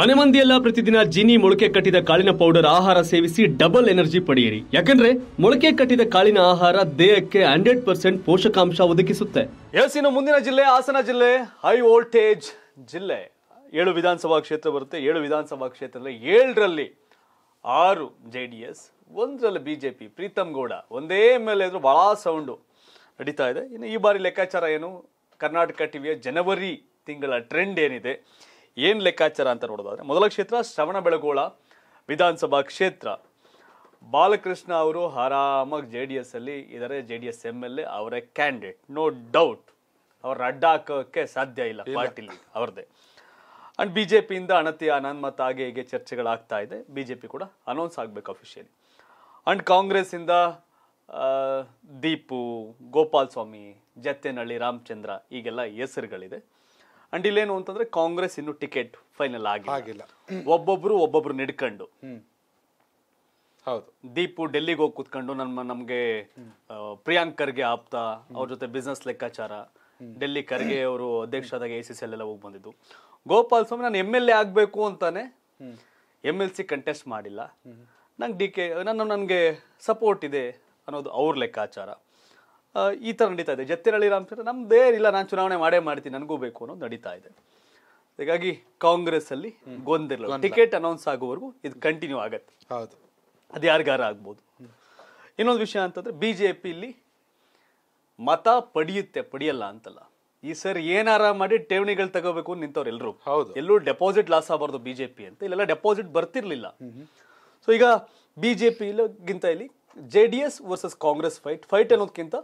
ಮನೆ ಮಂದಿಯೆಲ್ಲ ಪ್ರತಿದಿನ ಜಿನಿ ಮೊಳಕೆ ಕಟ್ಟಿದ ಕಾಳಿನ ಪೌಡರ್ ಆಹಾರ ಸೇವಿಸಿ ಡಬಲ್ ಎನರ್ಜಿ ಪಡೆಯಿರಿ ಯಾಕಂದ್ರೆ ಮೊಳಕೆ ಕಟ್ಟಿದ ಕಾಳಿನ ಆಹಾರ ದೇಹಕ್ಕೆ ಹಂಡ್ರೆಡ್ ಪರ್ಸೆಂಟ್ ಪೋಷಕಾಂಶ ಒದಗಿಸುತ್ತೆ ಎಸ್ ಮುಂದಿನ ಜಿಲ್ಲೆ ಹಾಸನ ಜಿಲ್ಲೆ ಹೈ ವೋಲ್ಟೇಜ್ ಜಿಲ್ಲೆ ಏಳು ವಿಧಾನಸಭಾ ಕ್ಷೇತ್ರ ಬರುತ್ತೆ ಏಳು ವಿಧಾನಸಭಾ ಕ್ಷೇತ್ರದಲ್ಲಿ ಏಳರಲ್ಲಿ ಆರು ಜೆ ಡಿ ಎಸ್ ಒಂದರಲ್ಲಿ B J P Preetham Gowda ಒಂದೇ ಮೇಲೆ ಆದರೂ ಭಾಳ ಸೌಂಡು ನಡೀತಾ ಇದೆ ಇನ್ನು ಈ ಬಾರಿ ಲೆಕ್ಕಾಚಾರ ಏನು ಕರ್ನಾಟಕ ಟಿವಿಯ ಜನವರಿ ತಿಂಗಳ ಟ್ರೆಂಡ್ ಏನಿದೆ ಏನು ಲೆಕ್ಕಾಚಾರ ಅಂತ ನೋಡೋದಾದರೆ ಮೊದಲ ಕ್ಷೇತ್ರ ಶ್ರವಣ ಬೆಳಗೋಳ ವಿಧಾನಸಭಾ ಕ್ಷೇತ್ರ ಬಾಲಕೃಷ್ಣ ಅವರು ಆರಾಮಾಗಿ ಜೆ ಡಿ ಅಲ್ಲಿ ಇದಾರೆ J D S M L A ಅವರೇ ಕ್ಯಾಂಡಿಡೇಟ್ ನೋ ಡೌಟ್ ಅವ್ರ ಅಡ್ಡ ಹಾಕೋಕ್ಕೆ ಸಾಧ್ಯ ಇಲ್ಲ ಪಾರ್ಟಿಲಿ ಅವ್ರದ್ದೇ ಅಂಡ್ ಬಿ ಜೆ ಪಿಯಿಂದ ಅನತಿ ಹಾಗೆ ಹೀಗೆ ಚರ್ಚೆಗಳಾಗ್ತಾ ಇದೆ ಬಿ ಜೆ ಪಿ ಕೂಡ ಅನೌನ್ಸ್ ಆಗಬೇಕು ಅಫಿಷಿಯಲಿ ಕಾಂಗ್ರೆಸ್ ಇಂದ ದೀಪು ಗೋಪಾಲ್ ಸ್ವಾಮಿ ಜತ್ತೇನಹಳ್ಳಿ ರಾಮಚಂದ್ರ ಈಗೆಲ್ಲ ಹೆಸರುಗಳಿದೆ ಅಂಡ್ ಇಲ್ಲೇನು ಅಂತಂದ್ರೆ ಕಾಂಗ್ರೆಸ್ ಇನ್ನು ಟಿಕೆಟ್ ಫೈನಲ್ ಆಗಿಲ್ಲ ಒಬ್ಬೊಬ್ರು ಒಬ್ಬೊಬ್ರು ನಡ್ಕೊಂಡು ಹೌದು ದೀಪು ಡೆಲ್ಲಿಗೆ ಹೋಗಿ ಕೂತ್ಕೊಂಡು ನಮ್ಮ ನಮ್ಗೆ ಖರ್ಗೆ ಆಪ್ತ ಅವ್ರ ಜೊತೆ ಬಿಸ್ನೆಸ್ ಲೆಕ್ಕಾಚಾರ ಡೆಲ್ಲಿ ಖರ್ಗೆ ಅವರು ಅಧ್ಯಕ್ಷ ಆದಾಗ ಎ ಸಿ ಸಿ ಎಲ್ಲ ಹೋಗಿ ಬಂದಿದ್ದು ಗೋಪಾಲ್ ಸ್ವಾಮಿ ನಾನು ಎಮ್ ಎಲ್ ಎ ಆಗ್ಬೇಕು ಅಂತಾನೆ ಎಮ್ ಎಲ್ ಸಿ ಕಂಟೆಸ್ಟ್ ಮಾಡಿಲ್ಲ ನಂಗೆ ಡಿ ಕೆ ನಾನು ನನಗೆ ಸಪೋರ್ಟ್ ಇದೆ ಅನ್ನೋದು ಅವ್ರ ಲೆಕ್ಕಾಚಾರ ಈ ಥರ ನಡೀತಾ ಇದೆ ಜತ್ತಿನಳ್ಳಿ ರಾಮಚಂದ್ರ ನಮ್ದೇ ಇಲ್ಲ ನಾನು ಚುನಾವಣೆ ಮಾಡೇ ಮಾಡ್ತೀನಿ ನನಗೂ ಬೇಕು ಅನ್ನೋದು ನಡೀತಾ ಇದೆ ಹೀಗಾಗಿ ಕಾಂಗ್ರೆಸ್ ಅಲ್ಲಿ ಗೊಂದಿರಲ್ಲ ಟಿಕೆಟ್ ಅನೌನ್ಸ್ ಆಗುವವರೆಗೂ ಇದು ಕಂಟಿನ್ಯೂ ಆಗತ್ತೆ ಹೌದು ಅದು ಯಾರಿಗಾರ ಆಗ್ಬೋದು ಇನ್ನೊಂದು ವಿಷಯ ಅಂತಂದ್ರೆ ಬಿ ಜೆ ಮತ ಪಡೆಯುತ್ತೆ ಪಡೆಯಲ್ಲ ಅಂತಲ್ಲ ಈ ಸರ್ ಏನಾರ ಮಾಡಿ ಠೇವಣಿಗಳು ತಗೋಬೇಕು ನಿಂತವ್ರು ಎಲ್ಲರೂ ಹೌದು ಎಲ್ಲರೂ ಡೆಪಾಸಿಟ್ ಲಾಸ್ ಆಗಬಾರ್ದು ಬಿಜೆಪಿ ಅಂತ ಇಲ್ಲೆಲ್ಲ ಡೆಪಾಸಿಟ್ ಬರ್ತಿರ್ಲಿಲ್ಲ ಸೊ ಈಗ ಬಿಜೆಪಿ ಗಿಂತ ಇಲ್ಲಿ J D S versus Congress fight fight ಅನ್ನೋದಕ್ಕಿಂತ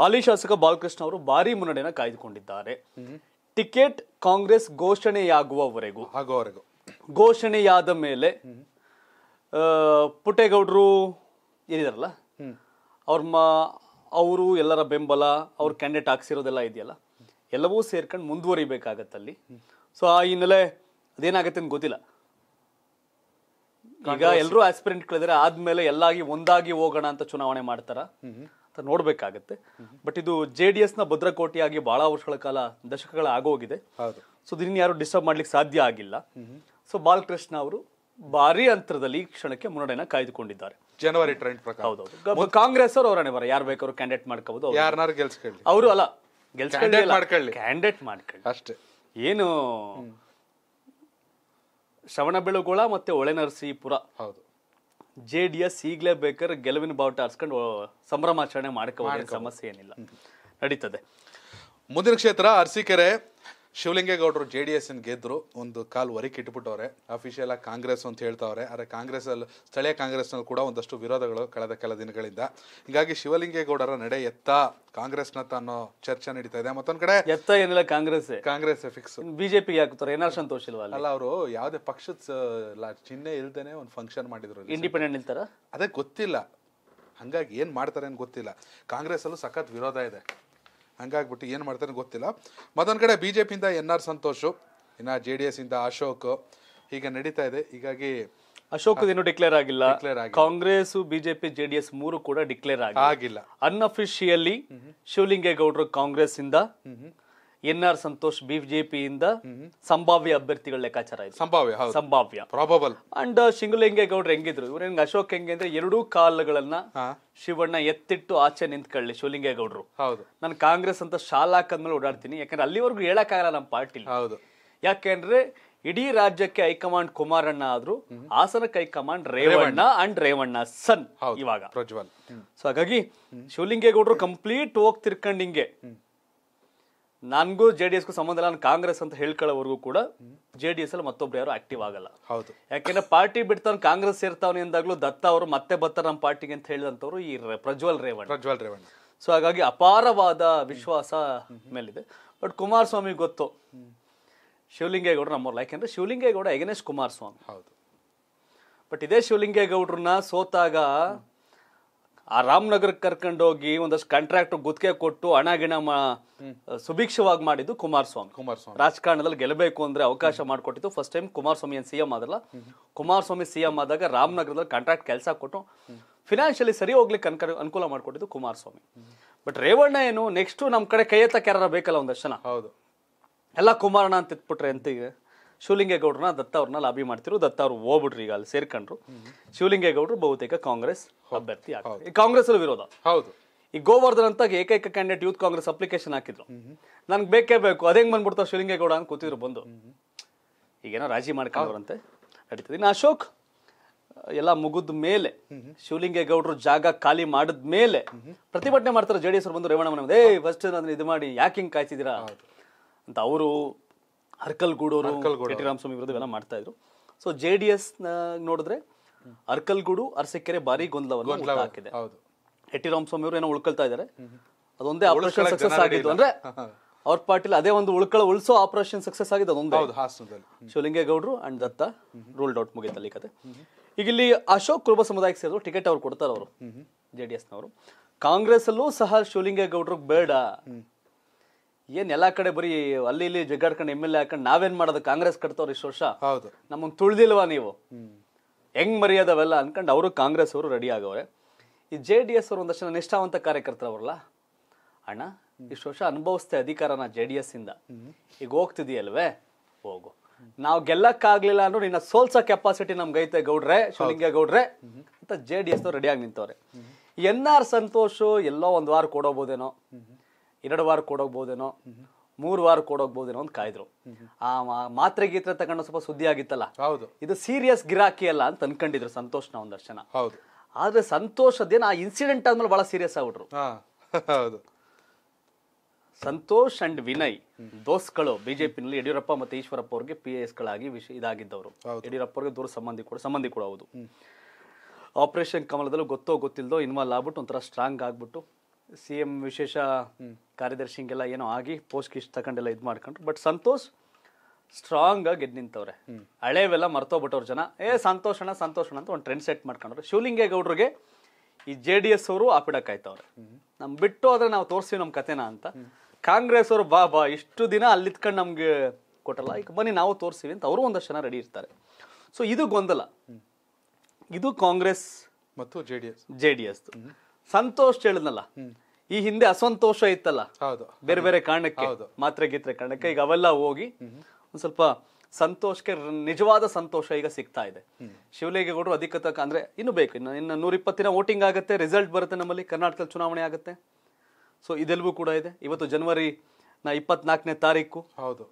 ಹಾಲಿ ಶಾಸಕ ಬಾಲಕೃಷ್ಣ ಅವರು ಭಾರಿ ಮುನ್ನಡೆಯನ್ನು ಕಾಯ್ದುಕೊಂಡಿದ್ದಾರೆ ಟಿಕೆಟ್ ಕಾಂಗ್ರೆಸ್ ಘೋಷಣೆಯಾಗುವವರೆಗೂ ಆಗುವವರೆಗೂ ಘೋಷಣೆಯಾದ ಮೇಲೆ ಪುಟ್ಟೇಗೌಡರು ಏನಿದಾರಲ್ಲ ಅವ್ರ ಮ ಅವರು ಎಲ್ಲರ ಬೆಂಬಲ ಅವ್ರ ಕ್ಯಾಂಡಿಡೇಟ್ ಹಾಕ್ಸಿರೋದೆಲ್ಲ ಇದೆಯಲ್ಲ ಎಲ್ಲವೂ ಸೇರ್ಕೊಂಡು ಮುಂದುವರಿಬೇಕಾಗತ್ತಲ್ಲಿ ಸೊ ಆ ಹಿನ್ನೆಲೆ ಅದೇನಾಗುತ್ತೆ ಅಂತ ಗೊತ್ತಿಲ್ಲ ಈಗ ಎಲ್ಲರೂ ಆಸ್ಪಿರೆಂಟ್ ಕಳೆದ್ರೆ ಆದ್ಮೇಲೆ ಎಲ್ಲಾಗಿ ಒಂದಾಗಿ ಹೋಗೋಣ ಅಂತ ಚುನಾವಣೆ ಮಾಡ್ತಾರ ಅಂತ ನೋಡ್ಬೇಕಾಗತ್ತೆ ಬಟ್ ಇದು ಜೆ ಡಿ ಎಸ್ ನ ಭದ್ರಕೋಟಿಯಾಗಿ ಬಹಳ ವರ್ಷಗಳ ಕಾಲ ದಶಕಗಳ ಆಗೋಗಿದೆ ಸೊ ದಿನ ಯಾರು ಡಿಸ್ಟರ್ಬ್ ಮಾಡ್ಲಿಕ್ಕೆ ಸಾಧ್ಯ ಆಗಿಲ್ಲ ಸೊ ಬಾಲಕೃಷ್ಣ ಅವರು ಭಾರಿ ಅಂತರದಲ್ಲಿ ಈ ಕ್ಷಣಕ್ಕೆ ಮುನ್ನಡೆನ ಕಾಯ್ದುಕೊಂಡಿದ್ದಾರೆ ಜನವರಿ ಟ್ರೆಂಡ್ ಪ್ರಕಾರ ಹೌದೌದು ಕಾಂಗ್ರೆಸ್ ಅವರು ಅವರೇ ಬರ ಯಾರು ಬೇಕಾದ್ರು ಕ್ಯಾಂಡಿಡೇಟ್ ಮಾಡ್ಕೋಬಹುದು ಯಾರನ್ನಾರು ಗೆಲ್ಸ್ಕೊಳ್ಳಿ ಅವರು ಅಲ್ಲ ಗೆಲ್ಸ್ಕೊಳ್ಳಿ ಕ್ಯಾಂಡಿಡೇಟ್ ಮಾಡ್ಕೊಳ್ಳಿ ಅಷ್ಟೇ ಏನು ಶ್ರವಣಬೆಳಗೊಳ ಮತ್ತೆ ಒಳೆನರಸೀಪುರ ಹೌದು ಜೆ ಡಿ ಎಸ್ ಈಗಲೇ ಬೇಕಾದ್ರೆ ಗೆಲುವಿನ ಬಾವುಟ ಆರಿಸ್ಕೊಂಡು ಸಂಭ್ರಮಾಚರಣೆ ಮಾಡ್ಕೋ ಸಮಸ್ಯೆ ಏನಿಲ್ಲ ನಡೀತದೆ ಮುಂದಿನ ಕ್ಷೇತ್ರ ಅರಸೀಕೆರೆ ಶಿವಲಿಂಗೇಗೌಡರು ಜೆ ಡಿ ಎಸ್ ಗೆದ್ದರು ಒಂದು ಕಾಲ್ ಹೊರಕ್ಕೆ ಇಟ್ಬಿಟ್ಟವ್ರೆ ಅಫಿಷಿಯಲ್ ಆಗಿ ಕಾಂಗ್ರೆಸ್ ಅಂತ ಹೇಳ್ತಾವ್ರೆ ಆದರೆ ಕಾಂಗ್ರೆಸ್ಸಲ್ಲಿ ಸ್ಥಳೀಯ ಕಾಂಗ್ರೆಸ್ನಲ್ಲಿ ಕೂಡ ಒಂದಷ್ಟು ವಿರೋಧಗಳು ಕಳೆದ ಕೆಲ ದಿನಗಳಿಂದ ಹೀಗಾಗಿ ಶಿವಲಿಂಗೇಗೌಡರ ನಡೆ ಎತ್ತ ಕಾಂಗ್ರೆಸ್ನತ್ತ ಅನ್ನೋ ಚರ್ಚೆ ನಡೀತಾ ಇದೆ ಮತ್ತೊಂದು ಕಡೆ ಎತ್ತ ಏನಿಲ್ಲ ಕಾಂಗ್ರೆಸ್ ಕಾಂಗ್ರೆಸ್ ಫಿಕ್ಸ್ ಬಿಜೆಪಿ ಹಾಕ್ತಾರೆ ಏನಾರು ಸಂತೋಷ ಇಲ್ವಾ ಅಲ್ಲ ಅವರು ಯಾವುದೇ ಪಕ್ಷದ ಚಿಹ್ನೆ ಇಲ್ದೇನೆ ಒಂದು ಫಂಕ್ಷನ್ ಮಾಡಿದ್ರು ಇಂಡಿಪೆಂಡೆಂಟ್ ನಿಲ್ತಾರ ಅದೇ ಗೊತ್ತಿಲ್ಲ ಹಂಗಾಗಿ ಏನು ಮಾಡ್ತಾರೆ ಅಂತ ಗೊತ್ತಿಲ್ಲ ಅಲ್ಲೂ ಸಖತ್ ವಿರೋಧ ಇದೆ ಹಂಗಾಗ್ಬಿಟ್ಟು ಏನು ಮಾಡ್ತಾರೆ ಗೊತ್ತಿಲ್ಲ ಮತ್ತೊಂದು ಕಡೆ ಬಿ ಜೆ ಪಿಯಿಂದ ಎನ್ ಆರ್ ಸಂತೋಷು ಇನ್ನು ಜೆ ಡಿ ಎಸ್ ಇಂದ ಅಶೋಕ್ ಹೀಗೆ ನಡೀತಾ ಇದೆ ಹೀಗಾಗಿ ಅಶೋಕ್ ಏನು ಡಿಕ್ಲೇರ್ ಆಗಿಲ್ಲ ಕಾಂಗ್ರೆಸ್ ಬಿಜೆಪಿ ಜೆಡಿಎಸ್ ಮೂರು ಕೂಡ ಡಿಕ್ಲೇರ್ ಆಗಿಲ್ಲ ಅನ್ಅಫಿಷಿಯಲಿ ಶಿವಲಿಂಗೇಗೌಡರು ಕಾಂಗ್ರೆಸ್ ಇಂದ ಎನ್ ಆರ್ ಸಂತೋಷ್ ಬಿಜೆಪಿಯಿಂದ ಸಂಭಾವ್ಯ ಅಭ್ಯರ್ಥಿಗಳ ಲೆಕ್ಕಾಚಾರ ಇದೆ ಸಂಭಾವ್ಯ ಸಂಭಾವ್ಯ ಪ್ರಾಬಬಲ್ ಅಂಡ್ uh, ಶಿಂಗಲಿಂಗೇ ಗೌಡ್ರು ಹೆಂಗಿದ್ರು ಹೆಂಗ್ ಅಶೋಕ್ ಹೆಂಗೆ ಅಂದ್ರೆ ಎರಡೂ ಕಾಲಗಳನ್ನ ಶಿವಣ್ಣ ಎತ್ತಿಟ್ಟು ಆಚೆ ನಿಂತ್ಕೊಳ್ಳಿ ಶಿವಲಿಂಗೇಗೌಡರು ಹೌದು ನಾನು ಕಾಂಗ್ರೆಸ್ ಅಂತ ಶಾಲಾ ಮೇಲೆ ಓಡಾಡ್ತೀನಿ ಯಾಕಂದ್ರೆ ಅಲ್ಲಿವರೆಗೂ ಹೇಳಕ್ಕಾಗಲ್ಲ ನಮ್ಮ ಪಾರ್ಟಿ ಹೌದು ಯಾಕೆಂದ್ರೆ ಇಡೀ ರಾಜ್ಯಕ್ಕೆ ಹೈಕಮಾಂಡ್ ಕುಮಾರಣ್ಣ ಆದ್ರು ಹಾಸನಕ್ಕೆ high command Revanna and Revanna son ಇವಾಗ ಪ್ರಜ್ವಲ್ ಸೊ ಹಾಗಾಗಿ ಶಿವಲಿಂಗೇಗೌಡರು ಕಂಪ್ಲೀಟ್ ಹೋಗ್ ಹಿಂಗೆ ನನಗೂ ಜೆ ಡಿ ಎಸ್ಗೂ ಸಂಬಂಧ ಇಲ್ಲ ನಾನು ಕಾಂಗ್ರೆಸ್ ಅಂತ ಹೇಳ್ಕೊಳ್ಳೋವರೆಗೂ ಕೂಡ ಜೆ ಡಿ ಎಸ್ ಅಲ್ಲಿ ಮತ್ತೊಬ್ರು ಯಾರು ಆಕ್ಟಿವ್ ಆಗಲ್ಲ ಹೌದು ಯಾಕೆಂದ್ರೆ ಪಾರ್ಟಿ ಬಿಡ್ತಾವ್ ಕಾಂಗ್ರೆಸ್ ಸೇರ್ತಾವನೆ ಎಂದಾಗ್ಲೂ ದತ್ತ ಅವರು ಮತ್ತೆ ಬರ್ತಾರೆ ನಮ್ಮ ಪಾರ್ಟಿಗೆ ಅಂತ ಹೇಳಿದಂಥವ್ರು ಈ ಪ್ರಜ್ವಲ್ ರೇವಣ್ಣ ಪ್ರಜ್ವಲ್ ರೇವಣ್ಣ ಸೊ ಹಾಗಾಗಿ ಅಪಾರವಾದ ವಿಶ್ವಾಸ ಮೇಲಿದೆ ಬಟ್ ಕುಮಾರಸ್ವಾಮಿ ಗೊತ್ತು ಶಿವಲಿಂಗೇಗೌಡ ನಮ್ಮವ್ರಲ್ಲ ಯಾಕೆಂದ್ರೆ ಶಿವಲಿಂಗೇಗೌಡ ಎಗನೆಸ್ಟ್ ಕುಮಾರಸ್ವಾಮಿ ಹೌದು ಬಟ್ ಇದೇ ಶಿವಲಿಂಗೇಗೌಡ್ರನ್ನ ಸೋತಾಗ ಆ ರಾಮನಗರಕ್ಕೆ ಕರ್ಕೊಂಡೋಗಿ ಒಂದಷ್ಟು ಕಾಂಟ್ರಾಕ್ಟ್ ಗುತ್ತಿಗೆ ಕೊಟ್ಟು ಹಣ ಗಿಣ ಸುಭಿಕ್ಷವಾಗಿ ಮಾಡಿದ್ದು ಕುಮಾರಸ್ವಾಮಿ ಕುಮಾರಸ್ವಾಮಿ ರಾಜಕಾರಣದಲ್ಲಿ ಗೆಲ್ಲಬೇಕು ಅಂದ್ರೆ ಅವಕಾಶ ಮಾಡಿಕೊಟ್ಟಿದ್ದು ಫಸ್ಟ್ ಟೈಮ್ ಕುಮಾರಸ್ವಾಮಿ ಏನು ಸಿ ಎಂ ಆದಲ್ಲ ಕುಮಾರಸ್ವಾಮಿ ಸಿ ಎಂ ಆದಾಗ ರಾಮನಗರದಲ್ಲಿ ಕಾಂಟ್ರಾಕ್ಟ್ ಕೆಲಸ ಕೊಟ್ಟು ಫಿನಾನ್ಷಿಯಲಿ ಸರಿ ಹೋಗ್ಲಿಕ್ಕೆ ಅನ್ಕ ಅನುಕೂಲ ಮಾಡಿಕೊಟ್ಟಿದ್ದು ಕುಮಾರಸ್ವಾಮಿ ಬಟ್ ರೇವಣ್ಣ ಏನು ನೆಕ್ಸ್ಟ್ ನಮ್ಮ ಕಡೆ ಕೈ ಎತ್ತಕ್ಕೆ ಯಾರು ಬೇಕಲ್ಲ ಒಂದಷ್ಟು ಜನ ಹೌದು ಎಲ್ಲ ಕುಮಾರಣ್ಣ ಅಂತ ಇಟ್ಬಿಟ್ರೆ ಅಂತೀಗ ಶಿವಲಿಂಗೇಗೌಡರನ್ನ ದತ್ತ ಅವ್ರನ್ನ ಲಾಬಿ ಮಾಡ್ತಿರು ದತ್ತ ಅವ್ರು ಹೋಗ್ಬಿಟ್ರು ಈಗ ಅಲ್ಲಿ ಸೇರ್ಕೊಂಡ್ರು ಶಿವಲಿಂಗೇಗೌಡರು ಬಹುತೇಕ ಕಾಂಗ್ರೆಸ್ ಅಭ್ಯರ್ಥಿ ಆಗ್ತಾರೆ ಈ ಕಾಂಗ್ರೆಸ್ ಅಲ್ಲಿ ವಿರೋಧ ಹೌದು ಈ ಗೋವರ್ಧನ್ ಅಂತ ಏಕೈಕ ಕ್ಯಾಂಡಿಡೇಟ್ ಯೂತ್ ಕಾಂಗ್ರೆಸ್ ಅಪ್ಲಿಕೇಶನ್ ಹಾಕಿದ್ರು ನನ್ಗೆ ಬೇಕೇ ಬೇಕು ಅದೇ ಬಂದ್ಬಿಡ್ತಾವ ಶಿವಲಿಂಗೇಗೌಡ ಅಂತ ಕೂತಿದ್ರು ಬಂದು ಈಗೇನೋ ರಾಜಿ ಮಾಡ್ಕೊಂಡವ್ರಂತೆ ನಡೀತದೆ ಇನ್ನು ಅಶೋಕ್ ಎಲ್ಲ ಮುಗಿದ ಮೇಲೆ ಶಿವಲಿಂಗೇಗೌಡರು ಜಾಗ ಖಾಲಿ ಮಾಡಿದ ಮೇಲೆ ಪ್ರತಿಭಟನೆ ಮಾಡ್ತಾರೆ ಜೆ ಡಿ ಎಸ್ ಬಂದು ರೇವಣ್ಣ ಏ ಫಸ್ಟ್ ಅದನ್ನ ಇದು ಮಾಡಿ ಯಾಕೆ ಹಿಂಗೆ ಕಾಯ್ತಿದ್ದೀರಾ ಅಂತ ಅವರು ಹರ್ಕಲ್ಗೂಡು ರಾಮಸ್ವಾಮಿ ವಿರುದ್ಧ ಇವೆಲ್ಲ ಮಾಡ್ತಾ ಇದ್ರು ಸೊ ಜೆ ಡಿ ಎಸ್ ನೋಡಿದ್ರೆ ಗೂಡು ಅರಸೀಕೆರೆ ಭಾರಿ ಗೊಂದಲವನ್ನು ಹಾಕಿದೆ ಹೆಟ್ಟಿ ರಾಮಸ್ವಾಮಿ ಅವರು ಏನೋ ಉಳ್ಕೊಳ್ತಾ ಇದಾರೆ ಅದೊಂದೇ ಆಪರೇಷನ್ ಸಕ್ಸಸ್ ಆಗಿದ್ದು ಅಂದ್ರೆ ಅವ್ರ ಪಾರ್ಟಿಲಿ ಅದೇ ಒಂದು ಉಳ್ಕೊಳ್ಳೋ ಉಳಿಸೋ ಆಪರೇಷನ್ ಸಕ್ಸಸ್ ಆಗಿದೆ ಅದೊಂದು ಶಿವಲಿಂಗೇಗೌಡರು ಅಂಡ್ ದತ್ತ ರೂಲ್ಡ್ ಔಟ್ ಅಲ್ಲಿ ಕತೆ ಈಗ ಇಲ್ಲಿ ಅಶೋಕ್ ಕುರುಬ ಸಮುದಾಯಕ್ಕೆ ಸೇರಿದ್ರು ಟಿಕೆಟ್ ಅವ್ರು ಕೊಡ್ತಾರೆ ಅವರು ಜೆ ಡಿ ಎಸ್ನವರು ಕಾಂಗ್ರೆಸ್ ಅಲ್ಲೂ ಸಹ ಶಿವಲಿಂಗೇಗೌಡರು ಬೇಡ ಏನ್ ಎಲ್ಲಾ ಕಡೆ ಬರೀ ಅಲ್ಲಿ ಇಲ್ಲಿ ಜಗ್ಗಾಡ್ಕೊಂಡು ಎಮ್ ಎಲ್ ಎ ಹಾಕೊಂಡು ನಾವೇನ್ ಮಾಡೋದು ಕಾಂಗ್ರೆಸ್ ಕಟ್ತವ್ರು ಇಷ್ಟು ವರ್ಷ ಹೌದು ನಮ್ಮನ್ನು ತುಳ್ದಿಲ್ವಾ ನೀವು ಹೆಂಗ್ ಮರ್ಯಾದವೆಲ್ಲ ಅನ್ಕೊಂಡು ಅವರು ಕಾಂಗ್ರೆಸ್ ಅವರು ರೆಡಿ ಆಗವ್ರೆ ಈ ಜೆ ಡಿ ಎಸ್ ಅವರು ಒಂದಷ್ಟು ನಿಷ್ಠಾವಂತ ಕಾರ್ಯಕರ್ತರವ್ರಲ್ಲ ಅಣ್ಣ ಇಷ್ಟು ವರ್ಷ ಅಧಿಕಾರ ನಾ ಜೆ ಡಿ ಎಸ್ ಇಂದ ಈಗ ಹೋಗ್ತಿದೀಯಲ್ವೇ ಹೋಗು ನಾವು ಗೆಲ್ಲಕ್ಕಾಗ್ಲಿಲ್ಲ ಅಂದ್ರೆ ನಿನ್ನ ಸೋಲ್ಸೋ ಕೆಪಾಸಿಟಿ ನಮ್ಗೈತೆ ಗೌಡ್ರೆ ಶಿವಲಿಂಗ ಗೌಡ್ರೆ ಅಂತ ಜೆ ಡಿ ಎಸ್ ರೆಡಿಯಾಗಿ ನಿಂತವ್ರೆ ಎನ್ ಆರ್ ಸಂತೋಷ್ ಎಲ್ಲೋ ಒಂದ್ ವಾರ ಕೊಡೋಬೋದೇನೋ ಎರಡು ವಾರ ಕೊಡೋಗ್ಬೋದೇನೋ ಮೂರು ವಾರ ಕೊಡೋಗ್ಬೋದೇನೋ ಅಂತ ಕಾಯ್ದ್ರು ಆ ಮಾತ್ರೆ ಗೀತ್ರೆ ತಗೊಂಡು ಸ್ವಲ್ಪ ಸುದ್ದಿ ಆಗಿತ್ತಲ್ಲ ಹೌದು ಇದು ಸೀರಿಯಸ್ ಗಿರಾಕಿ ಅಲ್ಲ ಅಂತ ಅನ್ಕೊಂಡಿದ್ರು ಸಂತೋಷ್ನ ಒಂದರ್ಶನ ಹೌದು ಆದ್ರೆ ಸಂತೋಷ್ ಅದೇನು ಆ ಇನ್ಸಿಡೆಂಟ್ ಆದ್ಮೇಲೆ ಬಹಳ ಸೀರಿಯಸ್ ಆಗ್ಬಿಟ್ರು ಹೌದು ಸಂತೋಷ್ ಅಂಡ್ ವಿನಯ್ ದೋಸ್ಗಳು ನಲ್ಲಿ ಯಡಿಯೂರಪ್ಪ ಮತ್ತೆ ಈಶ್ವರಪ್ಪ ಅವ್ರಿಗೆ ಪಿ ಎಸ್ ಗಳಾಗಿ ವಿಷ ಇದಾಗಿದ್ದವರು ಯಡಿಯೂರಪ್ಪ ಅವ್ರಿಗೆ ದೂರ ಸಂಬಂಧಿ ಕೂಡ ಸಂಬಂಧಿ ಕೂಡ ಹೌದು ಆಪರೇಷನ್ ಕಮಲದಲ್ಲೂ ಗೊತ್ತೋ ಗೊತ್ತಿಲ್ದೋ ಇನ್ವಾಲ್ವ್ ಆಗ್ಬಿಟ್ಟು ಒಂಥರ ಸ್ಟ್ರಾಂಗ್ ಆಗ್ಬಿಟ್ಟು ಸಿ ಎಂ ವಿಶೇಷ ಕಾರ್ಯದರ್ಶಿಗೆಲ್ಲ ಏನೋ ಆಗಿ ಪೋಸ್ಟ್ ಇಷ್ಟ ತಗೊಂಡೆಲ್ಲ ಇದು ಮಾಡ್ಕೊಂಡ್ರು ಬಟ್ ಸಂತೋಷ್ ಸ್ಟ್ರಾಂಗ್ ಆಗಿ ಗೆದ್ದು ನಿಂತವ್ರೆ ಹಳೇವೆಲ್ಲ ಮರ್ತೋಗ್ಬಿಟ್ಟವ್ರ ಜನ ಏ ಸಂತೋಷಣ ಸಂತೋಷಣ ಅಂತ ಒಂದು ಟ್ರೆಂಡ್ ಸೆಟ್ ಮಾಡ್ಕೊಂಡ್ರು ಶಿವಲಿಂಗೇಗೌಡರಿಗೆ ಈ ಜೆ ಡಿ ಎಸ್ ಅವರು ಆಪಿಡಕ್ಕಾಯ್ತವ್ರೆ ನಮ್ ಬಿಟ್ಟು ಆದ್ರೆ ನಾವು ತೋರಿಸ್ತೀವಿ ನಮ್ಮ ಕಥೆನ ಅಂತ ಕಾಂಗ್ರೆಸ್ ಅವರು ಬಾ ಬಾ ಇಷ್ಟು ದಿನ ಅಲ್ಲಿತ್ಕೊಂಡು ನಮ್ಗೆ ಕೊಟ್ಟಲ್ಲ ಈಗ ಬನ್ನಿ ನಾವು ತೋರಿಸ್ತೀವಿ ಅಂತ ಅವರು ಒಂದಷ್ಟು ಜನ ರೆಡಿ ಇರ್ತಾರೆ ಸೊ ಇದು ಗೊಂದಲ ಇದು ಕಾಂಗ್ರೆಸ್ ಮತ್ತು J D S J D S Santosh ಹೇಳಿದ್ನಲ್ಲ ಈ ಹಿಂದೆ ಅಸಂತೋಷ ಇತ್ತಲ್ಲ ಹೌದು ಬೇರೆ ಬೇರೆ ಕಾರಣಕ್ಕೆ ಮಾತ್ರೆ ಗೀತ್ರೆ ಕಾರಣಕ್ಕೆ ಈಗ ಅವೆಲ್ಲ ಹೋಗಿ ಒಂದ್ ಸ್ವಲ್ಪ ಸಂತೋಷಕ್ಕೆ ನಿಜವಾದ ಸಂತೋಷ ಈಗ ಸಿಗ್ತಾ ಇದೆ ಶಿವಲಿಂಗೇಗೌಡರು ತಕ್ಕ ಅಂದ್ರೆ ಇನ್ನು ಬೇಕು ಇನ್ನು ಇನ್ನು ಇಪ್ಪತ್ತಿನ ವೋಟಿಂಗ್ ಆಗುತ್ತೆ ರಿಸಲ್ಟ್ ಬರುತ್ತೆ ನಮ್ಮಲ್ಲಿ ಕರ್ನಾಟಕದಲ್ಲಿ ಚುನಾವಣೆ ಆಗುತ್ತೆ ಸೊ ಇದೆಲ್ಲವೂ ಕೂಡ ಇದೆ ಇವತ್ತು ಜನವರಿ ನಾ ಇಪ್ಪತ್ನಾಲ್ಕನೇ ತಾರೀಕು ಹೌದು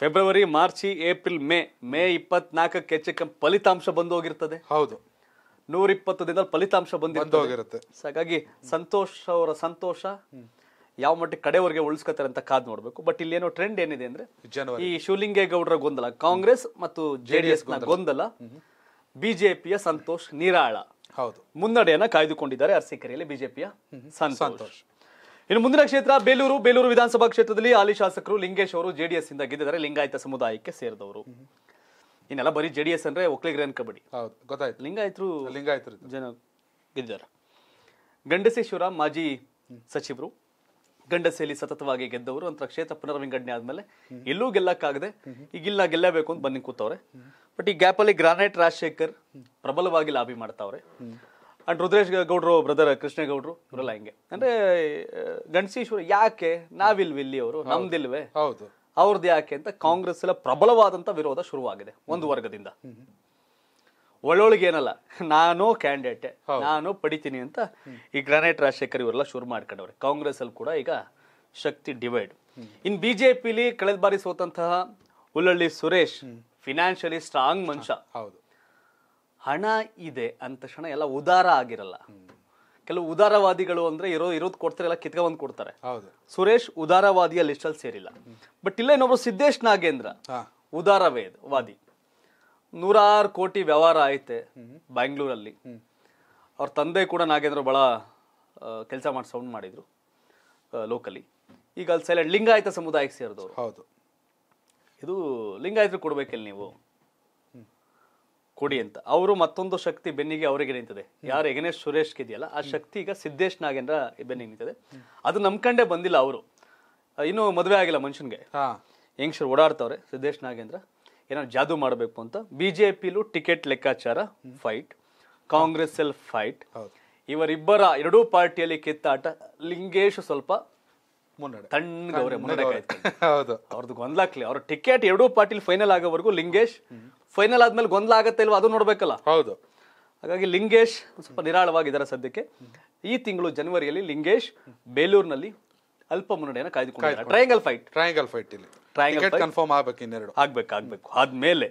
February March April May May ಇಪ್ಪತ್ನಾಲ್ಕಕ್ಕೆ ಹೆಚ್ಚಕ್ಕೆ ಫಲಿತಾಂಶ ಬಂದು ಹೋಗಿರ್ತದೆ ಹೌದು ಇಪ್ಪತ್ತು ದಿನದಲ್ಲಿ ಫಲಿತಾಂಶ ಬಂದಿರುತ್ತೆ ಹಾಗಾಗಿ ಸಂತೋಷ ಅವರ ಸಂತೋಷ ಯಾವ ಮಟ್ಟಿಗೆ ಕಡೆವರೆಗೆ ಉಳಿಸ್ಕೋತಾರೆ ಅಂತ ಕಾದ್ ನೋಡ್ಬೇಕು ಬಟ್ ಇಲ್ಲಿ ಏನೋ ಟ್ರೆಂಡ್ ಏನಿದೆ ಅಂದ್ರೆ ಈ ಶಿವಲಿಂಗೇಗೌಡರ ಗೊಂದಲ ಕಾಂಗ್ರೆಸ್ ಮತ್ತು ಜೆಡಿಎಸ್ ಎಸ್ ಗೊಂದಲ ಬಿಜೆಪಿಯ ಸಂತೋಷ್ ನಿರಾಳ ಹೌದು ಮುನ್ನಡೆಯನ್ನ ಕಾಯ್ದುಕೊಂಡಿದ್ದಾರೆ ಅರಸೀಕೆರೆಯಲ್ಲಿ ಬಿಜೆಪಿಯ ಸಂತೋಷ್ ಇನ್ನು ಮುಂದಿನ ಕ್ಷೇತ್ರ ಬೇಲೂರು ಬೇಲೂರು ವಿಧಾನಸಭಾ ಕ್ಷೇತ್ರದಲ್ಲಿ ಹಾಲಿ ಶಾಸಕರು ಲಿಂಗೇಶ್ ಅವರು ಜೆಡಿಎಸ್ ಇಂದ ಗೆದ್ದಿದ್ದಾರೆ ಲಿಂಗಾಯತ ಸಮುದಾಯಕ್ಕೆ ಸೇರಿದವರು ಇನ್ನೆಲ್ಲ ಬರೀ ಜೆ ಡಿ ಎಸ್ ಅಂದರೆ ಕಬಡ್ಡಿ ಹೌದು ಗೊತ್ತಾಯ್ತು ಲಿಂಗಾಯತರು ಲಿಂಗಾಯತರು ಜನ ಗೆದ್ದಾರ ಗಂಡಸೆ ಮಾಜಿ ಸಚಿವರು ಗಂಡಸೇಲಿ ಸತತವಾಗಿ ಗೆದ್ದವರು ಅಂತ ಕ್ಷೇತ್ರ ಪುನರ್ವಿಂಗಡಣೆ ಆದ್ಮೇಲೆ ಎಲ್ಲೂ ಗೆಲ್ಲಕ್ಕಾಗದೆ ಈಗ ಇಲ್ಲ ಗೆಲ್ಲಬೇಕು ಅಂತ ಬಂದು ಕೂತವ್ರೆ ಬಟ್ ಈ ಗ್ಯಾಪ್ ಅಲ್ಲಿ ಗ್ರಾನೈಟ್ ರಾಜಶೇಖರ್ ಪ್ರಬಲವಾಗಿ ಲಾಬಿ ಮಾಡ್ತಾವ್ರೆ ಅಂಡ್ ರುದ್ರೇಶ್ ಗೌಡ್ರು ಬ್ರದರ್ ಕೃಷ್ಣೇಗೌಡರು ಇವರೆಲ್ಲ ಹಿಂಗೆ ಅಂದ್ರೆ ಗಣಸೀಶ್ವರ ಯಾಕೆ ನಾವಿಲ್ವಿ ಇಲ್ಲಿ ಅವರು ನಮ್ದಿಲ್ವೇ ಹೌದು ಅವ್ರದ್ದು ಯಾಕೆ ಅಂತ ಕಾಂಗ್ರೆಸ್ ಎಲ್ಲ ಪ್ರಬಲವಾದಂಥ ವಿರೋಧ ಶುರುವಾಗಿದೆ ಒಂದು ವರ್ಗದಿಂದ ಒಳ್ಳೊಳಗೆ ಏನಲ್ಲ ನಾನು ಕ್ಯಾಂಡಿಡೇಟ್ ನಾನು ಪಡಿತೀನಿ ಅಂತ ಈ ಗ್ರಾನೈಟ್ ರಾಜಶೇಖರ್ ಇವರೆಲ್ಲ ಶುರು ಮಾಡ್ಕೊಂಡವ್ರೆ ಕಾಂಗ್ರೆಸ್ ಅಲ್ಲಿ ಕೂಡ ಈಗ ಶಕ್ತಿ ಡಿವೈಡ್ ಇನ್ ಬಿಜೆಪಿಲಿ ಕಳೆದ ಬಾರಿ ಸೋತಂತಹ ಹುಲ್ಲಳ್ಳಿ ಸುರೇಶ್ ಫಿನಾನ್ಷಿಯಲಿ ಸ್ಟ್ರಾಂಗ್ ಮನುಷ್ಯ ಹೌದು ಹಣ ಇದೆ ಅಂತ ಕ್ಷಣ ಎಲ್ಲ ಉದಾರ ಆಗಿರಲ್ಲ ಕೆಲವು ಉದಾರವಾದಿಗಳು ಅಂದ್ರೆ ಇರೋ ಇರೋದು ಕೊಡ್ತಾರೆ ಎಲ್ಲ ಕಿತ್ಕೊಂಡ್ ಕೊಡ್ತಾರೆ ಸುರೇಶ್ ಉದಾರವಾದಿಯ ಲಿಸ್ಟ್ ಅಲ್ಲಿ ಸೇರಿಲ್ಲ ಬಟ್ ಇಲ್ಲ ಇನ್ನೊಬ್ರು ಸಿದ್ದೇಶ್ ನಾಗೇಂದ್ರ ಉದಾರವೇದ್ ವಾದಿ ನೂರಾರು ಕೋಟಿ ವ್ಯವಹಾರ ಐತೆ ಬ್ಯಾಂಗ್ಳೂರಲ್ಲಿ ಅವ್ರ ತಂದೆ ಕೂಡ ನಾಗೇಂದ್ರ ಬಹಳ ಕೆಲಸ ಮಾಡಿ ಸೌಂಡ್ ಮಾಡಿದ್ರು ಲೋಕಲಿ ಈಗ ಅಲ್ಲಿ ಸೈಲೆಂಟ್ ಲಿಂಗಾಯತ ಸಮುದಾಯಕ್ಕೆ ಸೇರಿದವರು ಹೌದು ಇದು ಲಿಂಗಾಯತರು ಕೊಡ್ಬೇಕಲ್ಲಿ ನೀವು ಕೊಡಿ ಅಂತ ಅವರು ಮತ್ತೊಂದು ಶಕ್ತಿ ಬೆನ್ನಿಗೆ ಅವರಿಗೆ ನಿಂತಿದೆ ಯಾರು ಎಗನೇಶ್ ಸುರೇಶ್ ಇದೆಯಲ್ಲ ಆ ಶಕ್ತಿ ಈಗ ಸಿದ್ದೇಶ್ ನಾಗೇಂದ್ರ ಬೆನ್ನಿಗೆ ನಿಂತಿದೆ ಅದು ನಂಬ್ಕಂಡೇ ಬಂದಿಲ್ಲ ಅವರು ಇನ್ನೂ ಮದುವೆ ಆಗಿಲ್ಲ ಮನುಷ್ಯನ್ಗೆ ಹೆಂಗ್ಸರು ಓಡಾಡ್ತಾವ್ರೆ ಸಿದ್ದೇಶ್ ನಾಗೇಂದ್ರ ಏನೋ ಜಾದೂ ಮಾಡಬೇಕು ಅಂತ ಬಿ ಜೆ ಟಿಕೆಟ್ ಲೆಕ್ಕಾಚಾರ ಫೈಟ್ ಕಾಂಗ್ರೆಸ್ ಅಲ್ಲಿ ಫೈಟ್ ಇವರಿಬ್ಬರ ಎರಡೂ ಪಾರ್ಟಿಯಲ್ಲಿ ಕಿತ್ತಾಟ ಲಿಂಗೇಶ್ ಸ್ವಲ್ಪ ಹೌದು ಅವ್ರದ್ದು ಗೊಂದಲ ಆಗ್ಲಿ ಅವ್ರ ಟಿಕೆಟ್ ಎರಡೂ ಪಾರ್ಟಿಲಿ ಫೈನಲ್ ಆಗೋವರೆಗೂ ಲಿಂಗೇಶ್ ಫೈನಲ್ ಆದ್ಮೇಲೆ ಗೊಂದಲ ಆಗತ್ತೆ ಇಲ್ವಾ ಅದು ನೋಡ್ಬೇಕಲ್ಲ ಹೌದು ಹಾಗಾಗಿ ಲಿಂಗೇಶ್ ಸ್ವಲ್ಪ ನಿರಾಳವಾಗಿದ್ದಾರೆ ಸದ್ಯಕ್ಕೆ ಈ ತಿಂಗಳು ಜನವರಿಯಲ್ಲಿ ಲಿಂಗೇಶ್ ಬೇಲೂರ್ನಲ್ಲಿ ಅಲ್ಪ ಮುನ್ನಡೆಯನ್ನು ಕಾಯ್ದುಕೊಂಡಿದ್ದಾರೆ ಟ್ರಯಾಂಗಲ್ ಫೈಟ್ ಟ್ರಯಾಂಗಲ್ ಫೈಟ್ ಇಲ್ಲಿ ಟ್ರಯಾಂಗಲ್ ಕನ್ಫರ್ಮ್ ಆಗ್ಬೇಕು ಇನ್ನೆರಡು ಆಗ್ಬೇಕು ಆಗ್ಬೇಕು ಆದ್ಮೇಲೆ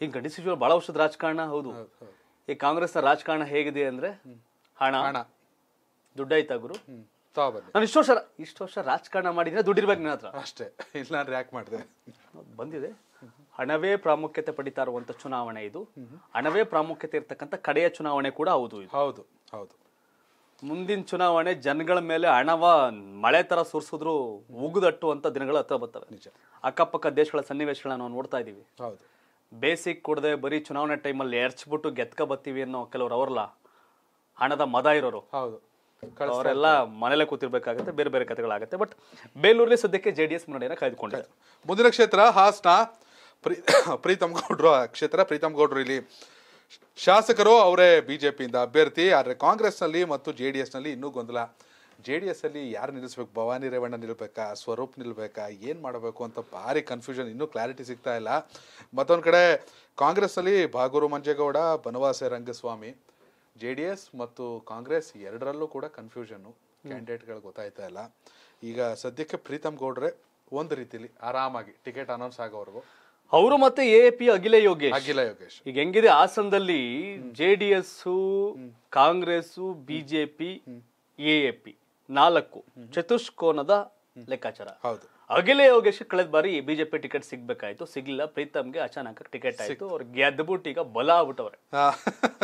ಹಿಂಗೆ ಖಂಡಿಸಿದ್ವಿ ಬಹಳ ವರ್ಷದ ರಾಜಕಾರಣ ಹೌದು ಈ ಕಾಂಗ್ರೆಸ್ ರಾಜಕಾರಣ ಹೇಗಿದೆ ಅಂದ್ರೆ ಹಣ ಹಣ ದುಡ್ಡಾಯ್ತಾ ಗುರು ನಾನು ಇಷ್ಟು ವರ್ಷ ಇಷ್ಟು ವರ್ಷ ರಾಜಕಾರಣ ಮಾಡಿದ್ರೆ ದುಡ್ಡಿರ್ಬೇಕು ನಿನ್ನ ಹತ್ರ ಅಷ್ಟೇ ಇಲ್ಲ ನಾನು ಮಾಡಿದೆ ಬಂದಿದೆ ಹಣವೇ ಪ್ರಾಮುಖ್ಯತೆ ಪಡಿತಾ ಇರುವಂತ ಚುನಾವಣೆ ಇದು ಹಣವೇ ಪ್ರಾಮುಖ್ಯತೆ ಇರ್ತಕ್ಕಂಥ ಕಡೆಯ ಚುನಾವಣೆ ಕೂಡ ಹೌದು ಹೌದು ಹೌದು ಮುಂದಿನ ಚುನಾವಣೆ ಜನಗಳ ಮೇಲೆ ಹಣವ ಮಳೆ ತರ ಸುರಿಸಿದ್ರು ಅಂತ ದಿನಗಳು ಹತ್ರ ಬರ್ತವೆ ನಿಜ ಅಕ್ಕಪಕ್ಕ ದೇಶಗಳ ಸನ್ನಿವೇಶಗಳನ್ನ ನಾವು ನೋಡ್ತಾ ಇದೀವಿ ಹೌದು ಬೇಸಿಕ್ ಕೊಡದೆ ಬರೀ ಚುನಾವಣೆ ಟೈಮಲ್ಲಿ ಎರ್ಚ್ಬಿಟ್ಟು ಗೆತ್ಕ ಬತ್ತೀವಿ ಅನ್ನೋ ಕೆಲವರು ಅವರಲ್ಲ ಹಣದ ಮದ ಇರೋರು ಹೌದು ಅವರೆಲ್ಲ ಮನೇಲೆ ಕೂತಿರ್ಬೇಕಾಗುತ್ತೆ ಬೇರೆ ಬೇರೆ ಕಥೆಗಳಾಗುತ್ತೆ ಬಟ್ ಬೇಲೂರಲ್ಲಿ ಸದ್ಯಕ್ಕೆ ಜೆ ಡಿ ಎಸ್ ಮುನ್ನಡೆಯನ್ನು ಕಾಯ್ದುಕೊಂಡಿದೆ ಮುಂದಿನ ಕ್ಷೇತ್ರ ಹಾಸ್ನ ಪ್ರೀ ಪ್ರೀತಮ್ ಗೌಡ್ರು ಕ್ಷೇತ್ರ ಪ್ರೀತಮ್ ಗೌಡ್ರು ಇಲ್ಲಿ ಶಾಸಕರು ಅವರೇ ಬಿ ಜೆ ಪಿಯಿಂದ ಅಭ್ಯರ್ಥಿ ಆದರೆ ಕಾಂಗ್ರೆಸ್ನಲ್ಲಿ ಮತ್ತು ಜೆ ಡಿ ಎಸ್ನಲ್ಲಿ ಇನ್ನೂ ಗೊಂದಲ ಜೆ ಡಿ ಎಸ್ ಅಲ್ಲಿ ಯಾರು ನಿಲ್ಲಿಸ್ಬೇಕು ಭವಾನಿ ರೇವಣ್ಣ ನಿಲ್ಬೇಕಾ ಸ್ವರೂಪ್ ನಿಲ್ಬೇಕಾ ಏನು ಮಾಡಬೇಕು ಅಂತ ಭಾರಿ ಕನ್ಫ್ಯೂಷನ್ ಇನ್ನೂ ಕ್ಲಾರಿಟಿ ಸಿಗ್ತಾ ಇಲ್ಲ ಮತ್ತೊಂದು ಕಡೆ ಕಾಂಗ್ರೆಸ್ನಲ್ಲಿ Bagur Manjegowda Banavase Rangaswamy J D S ಮತ್ತು ಕಾಂಗ್ರೆಸ್ ಎರಡರಲ್ಲೂ ಕೂಡ ಕನ್ಫ್ಯೂಷನ್ನು ಕ್ಯಾಂಡಿಡೇಟ್ಗಳು ಗೊತ್ತಾಯ್ತಾ ಇಲ್ಲ ಈಗ ಸದ್ಯಕ್ಕೆ ಪ್ರೀತಮ್ ಗೌಡ್ರೆ ಒಂದು ರೀತಿಲಿ ಆರಾಮಾಗಿ ಟಿಕೆಟ್ ಅನೌನ್ಸ್ ಆಗೋವರೆಗೂ ಅವರು ಮತ್ತೆ ಎ ಪಿ ಅಖಿಲ ಯೋಗೇಶ್ ಅಖಿಲ ಯೋಗೇಶ್ ಈಗ ಹೆಂಗಿದೆ ಹಾಸನದಲ್ಲಿ J D S Congress BJP A P ನಾಲ್ಕು ಚತುಷ್ಕೋನದ ಲೆಕ್ಕಾಚಾರ ಹೌದು ಅಗಿಲೇ ಯೋಗೇಶ್ ಕಳೆದ ಬಾರಿ ಬಿಜೆಪಿ ಟಿಕೆಟ್ ಸಿಗ್ಬೇಕಾಯ್ತು ಸಿಗ್ಲಿಲ್ಲ ಪ್ರೀತಮ್ಗೆ ಅಚಾನಕ್ ಟಿಕೆಟ್ ಆಯ್ತು ಅವ್ರು ಗೆದ್ಬಿಟ್ಟು ಈಗ ಬಲ ಆಗ್ಬಿಟ್ಟವ್ರೆ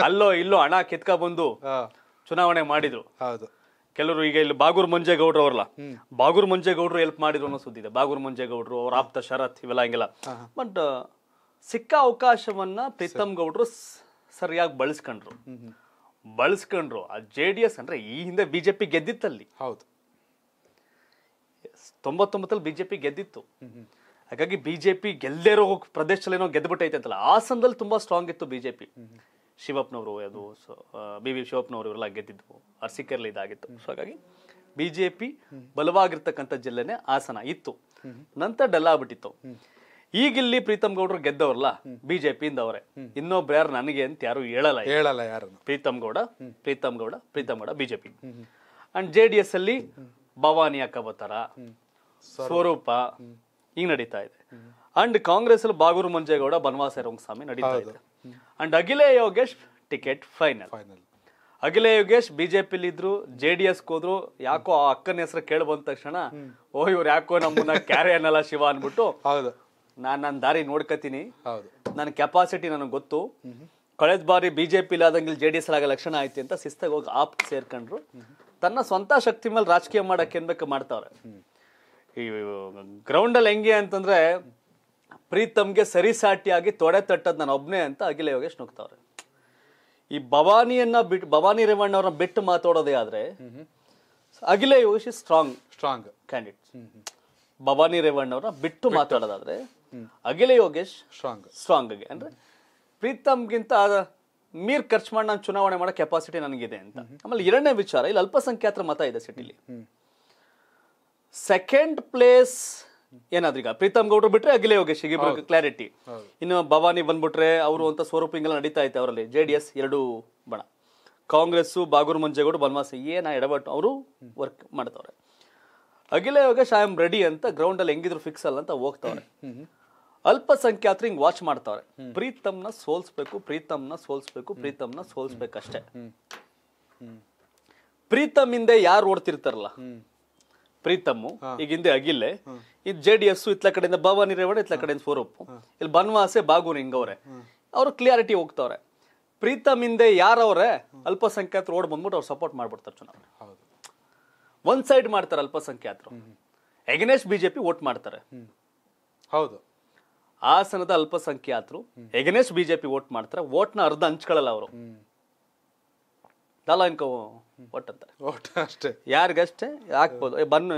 ಅಲ್ಲೋ ಇಲ್ಲೋ ಹಣ ಕಿತ್ಕ ಬಂದು ಚುನಾವಣೆ ಮಾಡಿದ್ರು ಹೌದು ಕೆಲವರು ಈಗ ಇಲ್ಲಿ ಬಾಗೂರ್ ಮಂಜೇಗೌಡ್ರು ಅವ್ರಲ್ಲ ಬಾಗೂರ್ ಮಂಜೇಗೌಡ್ರು ಹೆಲ್ಪ್ ಮಾಡಿದ್ರು ಅನ್ನೋ ಸುದ್ದಿ ಇದೆ ಬಾಗೂರ್ ಮಂಜೇಗೌಡ್ರು ಅವ್ರ ಆಪ್ತ ಶರತ್ ಇವೆಲ್ಲ ಹಿಂಗಿಲ್ಲ ಬಟ್ ಸಿಕ್ಕ ಅವಕಾಶವನ್ನ ಪ್ರೀತಮ್ ಗೌಡ್ರು ಸರಿಯಾಗಿ ಬಳಸ್ಕೊಂಡ್ರು ಬಳಸ್ಕೊಂಡ್ರು ಆ ಜೆ ಡಿ ಎಸ್ ಅಂದ್ರೆ ಈ ಹಿಂದೆ ಬಿಜೆಪಿ ಗೆದ್ದಿತ್ತಲ್ಲಿ ಹೌದು ತೊಂಬತ್ತೊಂಬತ್ತಲ್ಲಿ ಬಿಜೆಪಿ ಗೆದ್ದಿತ್ತು ಹಾಗಾಗಿ ಬಿಜೆಪಿ ಗೆಲ್ಲದೇ ಪ್ರದೇಶದಲ್ಲಿ ಪ್ರದೇಶದಲ್ಲೇನೋ ಗೆದ್ದುಬಿಟ್ಟೈತೆ ಅಂತಲ್ಲ ಸಂದಲ್ಲಿ ತುಂಬಾ ಸ್ಟ್ರಾಂಗ್ ಇತ್ತು ಬಿಜೆಪಿ ಶಿವಪ್ಪನವರು ಅದು ಬಿ ವಿ ಶಿವಪ್ಪನವರು ಇವರೆಲ್ಲ ಗೆದ್ದಿದ್ವು ಅರ್ಸಿಕರ್ಲಿ ಇದಾಗಿತ್ತು ಸೊ ಹಾಗಾಗಿ ಬಿಜೆಪಿ ಬಲವಾಗಿರ್ತಕ್ಕಂಥ ಜಿಲ್ಲೆನೇ ಆಸನ ಇತ್ತು ನಂತರ ಡಲ್ಲ ಆಗ್ಬಿಟ್ಟಿತ್ತು ಈಗಿಲ್ಲಿ ಪ್ರೀತಮ್ ಗೌಡ್ರು ಗೆದ್ದವ್ರಲ್ಲ ಬಿಜೆಪಿಯಿಂದ ಅವರೇ ಇನ್ನೊಬ್ರು ಯಾರು ನನಗೆ ಅಂತ ಯಾರು ಹೇಳಲ್ಲ ಹೇಳಲ್ಲ ಯಾರು Preetham Gowda Preetham Gowda Preetham Gowda BJP and J D S ಅಲ್ಲಿ ಭವಾನಿ ಅಕ್ಕ ಸ್ವರೂಪ ಈಗ ನಡೀತಾ ಇದೆ ಅಂಡ್ ಕಾಂಗ್ರೆಸ್ ಅಲ್ಲಿ ಬಾಗೂರು ಮಂಜೇಗೌಡ ಬನವಾಸ ಸ್ವಾಮಿ ನಡೀತಾ ಇದೆ and Akhila Yogesh ticket final Akhila Yogesh BJP ಇದ್ರು ಜೆ ಡಿ ಎಸ್ ಹೋದ್ರು ಯಾಕೋ ಆ ಅಕ್ಕನ ಹೆಸರು ಕೇಳಿ ಬಂದ ತಕ್ಷಣ ಓ ಇವ್ರು ಯಾಕೋ ನಮ್ಮನ್ನ ಕ್ಯಾರಿ ಅನ್ನಲ್ಲ ಶಿವ ಅನ್ಬಿಟ್ಟು ನಾನ್ ನನ್ನ ದಾರಿ ನೋಡ್ಕತೀನಿ ನನ್ನ ಕೆಪಾಸಿಟಿ ನನಗೆ ಗೊತ್ತು ಕಳೆದ ಬಾರಿ ಬಿಜೆಪಿ ಇಲ್ಲಾದಂಗಿಲ್ಲ ಜೆ ಡಿ ಎಸ್ ಆಗ ಲಕ್ಷಣ ಆಯ್ತು ಅಂತ ಶಿಸ್ತಾಗಿ ಹೋಗಿ ಆಪ್ ಸೇರ್ಕೊಂಡ್ರು ತನ್ನ ಸ್ವಂತ ಶಕ್ತಿ ಮೇಲೆ ರಾಜಕೀಯ ಮಾಡಕ್ಕೆ ಏನ್ಬೇಕು ಮಾಡ್ತಾವ್ರೆ ಈ ಗ್ರೌಂಡಲ್ಲಿ ಹೆಂಗೆ ಅಂತಂದ್ರೆ ಪ್ರೀತಮ್ಗೆ ಸರಿಸಾಟಿಯಾಗಿ ತೊಡೆ ತಟ್ಟದ್ ನಾನು ಒಬ್ಬನೇ ಅಂತ ಅಖಿಲ ಯೋಗೇಶ್ ನುಗ್ತಾವ್ರೆ ಈ ಭವಾನಿಯನ್ನ ಬಿಟ್ಟು ಭವಾನಿ ರೇವಣ್ಣ ಅವ್ರನ್ನ ಬಿಟ್ಟು ಮಾತಾಡೋದೇ ಆದ್ರೆ Akhila Yogesh strong strong candidate Bhavani Revanna ಅವ್ರನ್ನ ಬಿಟ್ಟು ಮಾತಾಡೋದಾದ್ರೆ ಅಖಿಲ ಯೋಗೇಶ್ ಸ್ಟ್ರಾಂಗ್ ಸ್ಟ್ರಾಂಗ್ ಅಂದ್ರೆ ಪ್ರೀತಮ್ಗಿಂತ ಮೀರ್ ಖರ್ಚು ಮಾಡಿ ನಾನು ಚುನಾವಣೆ ಮಾಡೋ ಕೆಪಾಸಿಟಿ ನನಗಿದೆ ಅಂತ ಆಮೇಲೆ ಎರಡನೇ ವಿಚಾರ ಇಲ್ಲಿ ಅಲ್ಪಸಂಖ್ಯಾತರ ಮತ ಇದೆ ಸಿಟಿಲಿ ಸೆಕೆಂಡ್ ಪ್ಲೇಸ್ ಏನಾದ್ರೀಗ ಪ್ರೀತಮ್ ಗೌಡ್ರು ಬಿಟ್ರೆ ಅಗಿಲೇ ಯೋಗೇಶ್ ಇಬ್ಬರು ಕ್ಲಾರಿಟಿ ಇನ್ನು ಭವಾನಿ ಬಂದ್ಬಿಟ್ರೆ ಅವರು ಅಂತ ಸ್ವರೂಪಿಂಗೆಲ್ಲ ನಡೀತಾ ಐತೆ ಅವರಲ್ಲಿ ಜೆ ಡಿ ಎಸ್ ಎರಡು ಬಣ ಕಾಂಗ್ರೆಸ್ಸು ಬಾಗೂರ್ ಮಂಜೇಗೌಡ ಬನ್ವಾಸ ಏನ ಎಡಬಟ್ಟು ಅವರು ವರ್ಕ್ ಮಾಡ್ತವ್ರೆ Akhila Yogesh I am ready ಅಂತ ಗ್ರೌಂಡಲ್ಲಿ ಹೆಂಗಿದ್ರು ಫಿಕ್ಸ್ ಅಲ್ಲ ಅಂತ ಹೋಗ್ತವ್ರೆ ಅಲ್ಪಸಂಖ್ಯಾತರ ಇಂಗ್ ವಾಚ್ ಮಾಡ್ತಾರೆ ಪ್ರೀತಮ್ನ ಸೋಲ್ಸ್ಬೇಕು ಪ್ರೀತಮ್ನ ಸೋಲ್ಸ್ಬೇಕು ಪ್ರೀತಮ್ನ ಸೋಲ್ಸ್ಬೇಕು ಅಷ್ಟೇ ಪ್ರೀತಮ್ ಹಿಂದೆ ಯಾರು ಓಡ್ತಿರ್ತರಲ್ಲ ಪ್ರೀತಮ್ ಈ ಹಿಂದೆ ಆಗಿಲ್ಲ ಇದು ಜೆಡಿಎಸ್ ಇట్లా ಕಡೆಯಿಂದ ಬಾವನಿ ರೇವಡಿ ಇట్లా ಕಡೆಯಿಂದ ಫೋರಪ ಇಲ್ಲಿ ಬನ್ವಾಸೆ ಬಾಗುರಿ ಇಂಗವರೇ ಅವರ ಕ್ಲಿಯರಿಟಿ ಹೋಗ್ತಾರೆ ಪ್ರೀತಮ್ ಹಿಂದೆ ಯಾರು ಅವರ ಅಲ್ಪಸಂಖ್ಯಾತರ ರೋಡ್ ಬಂದುಬಿಟ್ಟು ಅವರ ಸಪೋರ್ಟ್ ಮಾಡ್ಬಿಡುತ್ತಾರೆ ಚುನಾವಣೆ ಹೌದು ಒಂದು ಸೈಡ್ ಮಾಡ್ತಾರೆ ಅಲ್ಪಸಂಖ್ಯಾತರ ಅಗೈನ್‌ಸ್ಟ್ ಬಿಜೆಪಿ ವೋಟ್ ಮಾಡ್ತಾರೆ ಹೌದು ಹಾಸನದ ಅಲ್ಪಸಂಖ್ಯಾತರು ಎಗನೆಸ್ಟ್ ಬಿಜೆಪಿ ವೋಟ್ ಮಾಡ್ತಾರೆ ವೋಟ್ನ ಅರ್ಧ ಹಂಚ್ಕೊಳ್ಳಲ್ಲ ಅವರು ಡಾಲಾಂಕೋ ವೋಟ್ ಅಂತಾರೆ ಓಟ್ ಅಷ್ಟೇ ಯಾರಿಗಷ್ಟೇ ಹಾಕ್ಬೋದು ಬನ್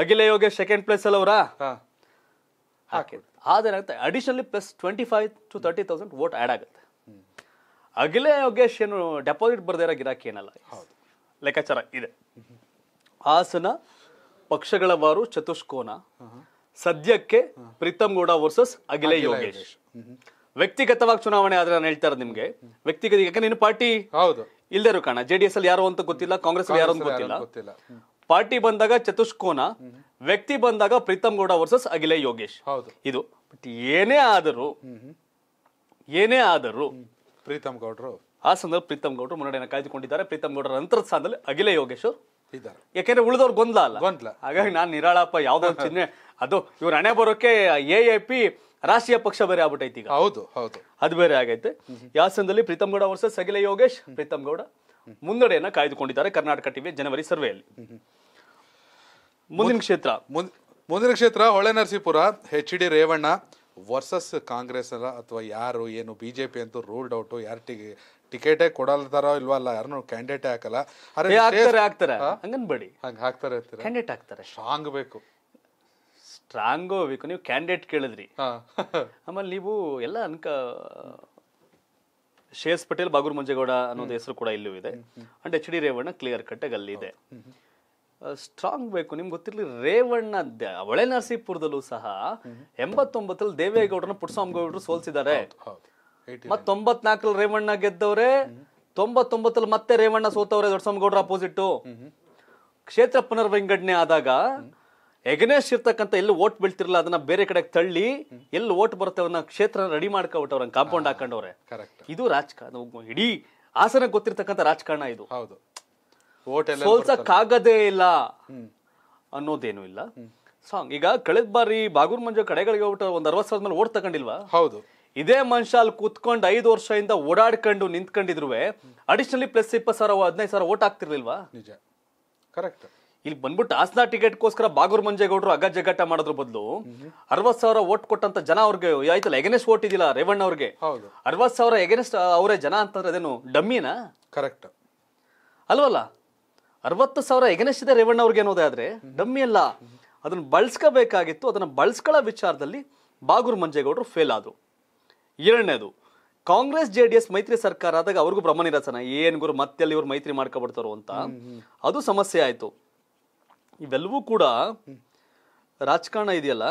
ಅಗಿಲ ಯೋಗ ಸೆಕೆಂಡ್ ಪ್ಲೇಸ್ ಅಲ್ಲಿ ಹಾ ಹಾಕಿದ್ರು additionally plus twenty five to thirty thousand vote add ಆಗುತ್ತೆ ಅಗಿಲ ಯೋಗೇಶ್ ಏನು ಡೆಪಾಸಿಟ್ ಬರ್ದಿರೋ ಗಿರಾಕಿ ಏನಲ್ಲ ಲೆಕ್ಕಾಚಾರ ಇದೆ ಹಾಸನ ಪಕ್ಷಗಳವಾರು ಚತುಷ್ಕೋನ ಸದ್ಯಕ್ಕೆ ಪ್ರೀತಮ್ ಗೌಡ ವರ್ಸಸ್ ಅಗಿಲೇ ಯೋಗೇಶ್ ವ್ಯಕ್ತಿಗತವಾಗಿ ಚುನಾವಣೆ ಆದ್ರೆ ನಾನು ಹೇಳ್ತಾರೆ ನಿಮ್ಗೆ ವ್ಯಕ್ತಿಗತ ಯಾಕಂದ್ರೆ ನೀನು ಪಾರ್ಟಿ ಹೌದು ಇಲ್ದೇ ಇರೋ ಡಿ ಜೆಡಿಎಸ್ ಅಲ್ಲಿ ಯಾರು ಅಂತ ಗೊತ್ತಿಲ್ಲ ಕಾಂಗ್ರೆಸ್ ಅಲ್ಲಿ ಯಾರು ಅಂತ ಗೊತ್ತಿಲ್ಲ ಪಾರ್ಟಿ ಬಂದಾಗ ಚತುಷ್ಕೋನ ವ್ಯಕ್ತಿ ಬಂದಾಗ ಪ್ರೀತಮ್ ಗೌಡ ವರ್ಸಸ್ ಅಗಿಲೇ ಯೋಗೇಶ್ ಇದು ಬಟ್ ಏನೇ ಆದರೂ ಏನೇ ಆದರೂ ಪ್ರೀತಮ್ ಗೌಡರು ಆ ಸಂದರ್ಭ ಪ್ರೀತಮ್ ಗೌಡರು ಮುನ್ನಡೆಯನ್ನು ಕಾಯ್ದುಕೊಂಡಿದ್ದಾರೆ ಪ್ರೀತಮ್ ಗೌಡರ ನಂತರ ಸ್ಥಾನದಲ್ಲಿ ಅಗಿಲೇ ಯೋಗೇಶ್ ಇದ್ದಾರೆ ಯಾಕೆಂದ್ರೆ ಉಳಿದವ್ರು ಗೊಂದಲ ಅಲ್ಲ ಹಾಗಾಗಿ ನಾನು ನಿರಾಳಪ್ಪ ಯಾವ್ದೋ ಚಿಹ್ನೆ ಅದು ಇವ್ರ ಹಣೆ ಬರೋಕೆ ಎ ಎ ಪಿ ರಾಷ್ಟ್ರೀಯ ಪಕ್ಷ ಬೇರೆ ಆಗ್ಬಿಟ್ಟೈತಿ ಈಗ ಹೌದು ಹೌದು ಅದು ಬೇರೆ ಆಗೈತೆ ಯಾಸನದಲ್ಲಿ ಪ್ರೀತಮ್ ಗೌಡ ವರ್ಸಸ್ ಸಗಿಲೆ ಯೋಗೇಶ್ ಪ್ರೀತಮ್ ಗೌಡ ಮುನ್ನಡೆಯನ್ನ ಕಾಯ್ದುಕೊಂಡಿದ್ದಾರೆ ಕರ್ನಾಟಕ ಟಿವಿ ಜನವರಿ ಸರ್ವೆಯಲ್ಲಿ ಮುಂದಿನ ಕ್ಷೇತ್ರ ಮುಂದಿನ ಕ್ಷೇತ್ರ Hole Narasipura H D Revanna versus Congress ಅಲ್ಲ ಅಥವಾ ಯಾರು ಏನು ಬಿ ಜೆ ಪಿ ಅಂತೂ ರೂಲ್ಡ್ ಔಟು ಯಾರು ಟಿ ಟಿಕೆಟೇ ಕೊಡಲ್ತಾರೋ ಇಲ್ವಲ್ಲ ಅಲ್ಲ ಯಾರನ್ನು ಹಾಕಲ್ಲ ಹಾಕ್ತಾರೆ ಹಾಕ್ತಾರೆ ಹಂಗನ್ಬೇಡಿ ಹಂಗೆ ಹಾಕ್ತಾರೆ ಕ್ಯಾಂಡಿಡೇಟ್ ಹಾಕ್ತಾರೆ ಸ್ಟ್ರಾಂಗ್ ಬೇಕು ಸ್ಟ್ರಾಂಗ್ ಹೋಗ್ಬೇಕು ನೀವು ಕ್ಯಾಂಡಿಡೇಟ್ ಕೇಳಿದ್ರಿ ಆಮೇಲೆ ನೀವು ಎಲ್ಲ ಅನ್ಕ ಶೇಸ್ ಪಟೇಲ್ ಬಾಗೂರ್ ಮಂಜೇಗೌಡ ಅನ್ನೋದು ಹೆಸರು ಕೂಡ ಇಲ್ಲೂ ಇದೆ and H D Revanna clear cut ಆಗಿ ಅಲ್ಲಿ ಇದೆ ಸ್ಟ್ರಾಂಗ್ ಬೇಕು ನಿಮ್ಗೆ ಗೊತ್ತಿರ್ಲಿ ರೇವಣ್ಣ ಅವಳೆ ನರಸೀಪುರದಲ್ಲೂ ಸಹ ಎಂಬತ್ತೊಂಬತ್ತಲ್ಲಿ ದೇವೇಗೌಡರನ್ನ ಪುಟ್ಸ್ವಾಮಿಗೌಡರು ಸೋಲ್ಸಿದ್ದಾರೆ ಮತ್ ತೊಂಬತ್ನಾಲ್ಕಲ್ಲಿ ರೇವಣ್ಣ ಗೆದ್ದವ್ರೆ ತೊಂಬತ್ತೊಂಬತ್ತಲ್ಲಿ ಮತ್ತೆ ರೇವಣ್ಣ ಸೋತವ್ರೆ ದೊಡ್ಡಸ್ವಾಮಿಗೌಡರ ಅಪೋಸಿಟ್ ಕ್ಷೇತ್ರ ಪುನರ್ವಿಂಗಡಣೆ ಆದಾಗ ಎಗನೆಸ್ಟ್ ಇರ್ತಕ್ಕಂಥ ಎಲ್ಲಿ ಓಟ್ ಬೀಳ್ತಿರಲ್ಲ ಅದನ್ನ ಬೇರೆ ಕಡೆ ತಳ್ಳಿ ಎಲ್ಲಿ ಓಟ್ ಬರುತ್ತೆ ಅವನ್ನ ಕ್ಷೇತ್ರ ರೆಡಿ ಮಾಡ್ಕೊಬಿಟ್ಟವ್ರ ಕಾಂಪೌಂಡ್ ಹಾಕೊಂಡವ್ರೆ ಇದು ರಾಜಕಾರಣ ಇಡೀ ಹಾಸನ ಗೊತ್ತಿರ್ತಕ್ಕಂಥ ರಾಜಕಾರಣ ಇದು ಹೌದು ಸೋಲ್ಸಕ್ಕಾಗದೇ ಇಲ್ಲ ಅನ್ನೋದೇನು ಇಲ್ಲ ಸಾಂಗ್ ಈಗ ಕಳೆದ ಬಾರಿ ಬಾಗೂರ್ ಮಂಜು ಕಡೆಗಳಿಗೆ ಹೋಗ್ಬಿಟ್ಟು ಒಂದ್ ಅರವತ್ ಸಾವಿರದ ಮೇಲೆ ಓಟ್ ತಗೊಂಡಿಲ್ವಾ ಹೌದು ಇದೇ ಮನುಷ್ಯ ಅಲ್ಲಿ ಕೂತ್ಕೊಂಡು ಐದು ವರ್ಷದಿಂದ ಓಡಾಡ್ಕೊಂಡು ನಿಂತ್ಕೊಂಡಿದ್ರು ಅಡಿಷನಲಿ ಪ್ಲಸ್ ಇಪ್ಪತ್ತು ಸಾವಿರ ಹದಿನೈದು ಸಾವಿರ ಓಟ್ ಆಗ್ತಿರ್ಲಿಲ್ವಾ ನಿಜ ಕರೆಕ್ಟ್ ಇಲ್ಲಿ ಬಂದ್ಬಿಟ್ಟು ಹಾಸನ ಟಿಕೆಟ್ಗೋಸ್ಕರ ಬಾಗೂರ್ ಮಂಜೇಗೌಡರು ಅಗ ಜಗ್ಗಾಟ ಮಾಡೋದ್ರ ಬದಲು ಅರವತ್ ಸಾವಿರ ಓಟ್ ಕೊಟ್ಟಂತ ಜನ ಅವ್ರಿಗೆ ಆಯ್ತಲ್ಲ ಎಗನೆಸ್ಟ್ ಓಟ್ ಇದಿಲ್ಲ ರೇವಣ್ಣ ಅವ್ರಿಗೆ ಅರವತ್ ಸಾವಿರ ಎಗನೆಸ್ಟ್ ಅವರೇ ಜನ ಅಂತಂದ್ರೆ ಅದೇನು ಡಮ್ಮಿನಾ ಕರೆಕ್ಟ್ ಅಲ್ವಲ್ಲ ಅರವತ್ತು ಸಾವಿರ ಎಗನೆಸ್ಟ್ ಇದೆ ರೇವಣ್ಣ ಅವ್ರಿಗೆ ಅನ್ನೋದೇ ಆದ್ರೆ ಡಮ್ಮಿ ಅಲ್ಲ ಅದನ್ನ ಬಳಸ್ಕೋಬೇಕಾಗಿತ್ತು ಅದನ್ನ ಬಳಸ್ಕೊಳ್ಳೋ ವಿಚಾರದಲ್ಲಿ ಬಾಗೂರ್ ಮಂಜೇಗೌಡರು ಫೇಲ್ ಆದ್ರು ಎರಡನೇದು ಕಾಂಗ್ರೆಸ್ ಜೆ ಡಿ ಎಸ್ ಮೈತ್ರಿ ಸರ್ಕಾರ ಆದಾಗ ಅವ್ರಿಗೂ ನಿರಸನ ಏನ್ ಗುರು ಮತ್ತೆ ಇವ್ರು ಮೈತ್ರಿ ಮಾಡ್ಕೊಬಿಡ್ತಾರೋ ಅಂತ ಅದು ಸಮಸ್ಯೆ ಆಯ್ತು ಇವೆಲ್ಲವೂ ಕೂಡ ರಾಜಕಾರಣ ಇದೆಯಲ್ಲ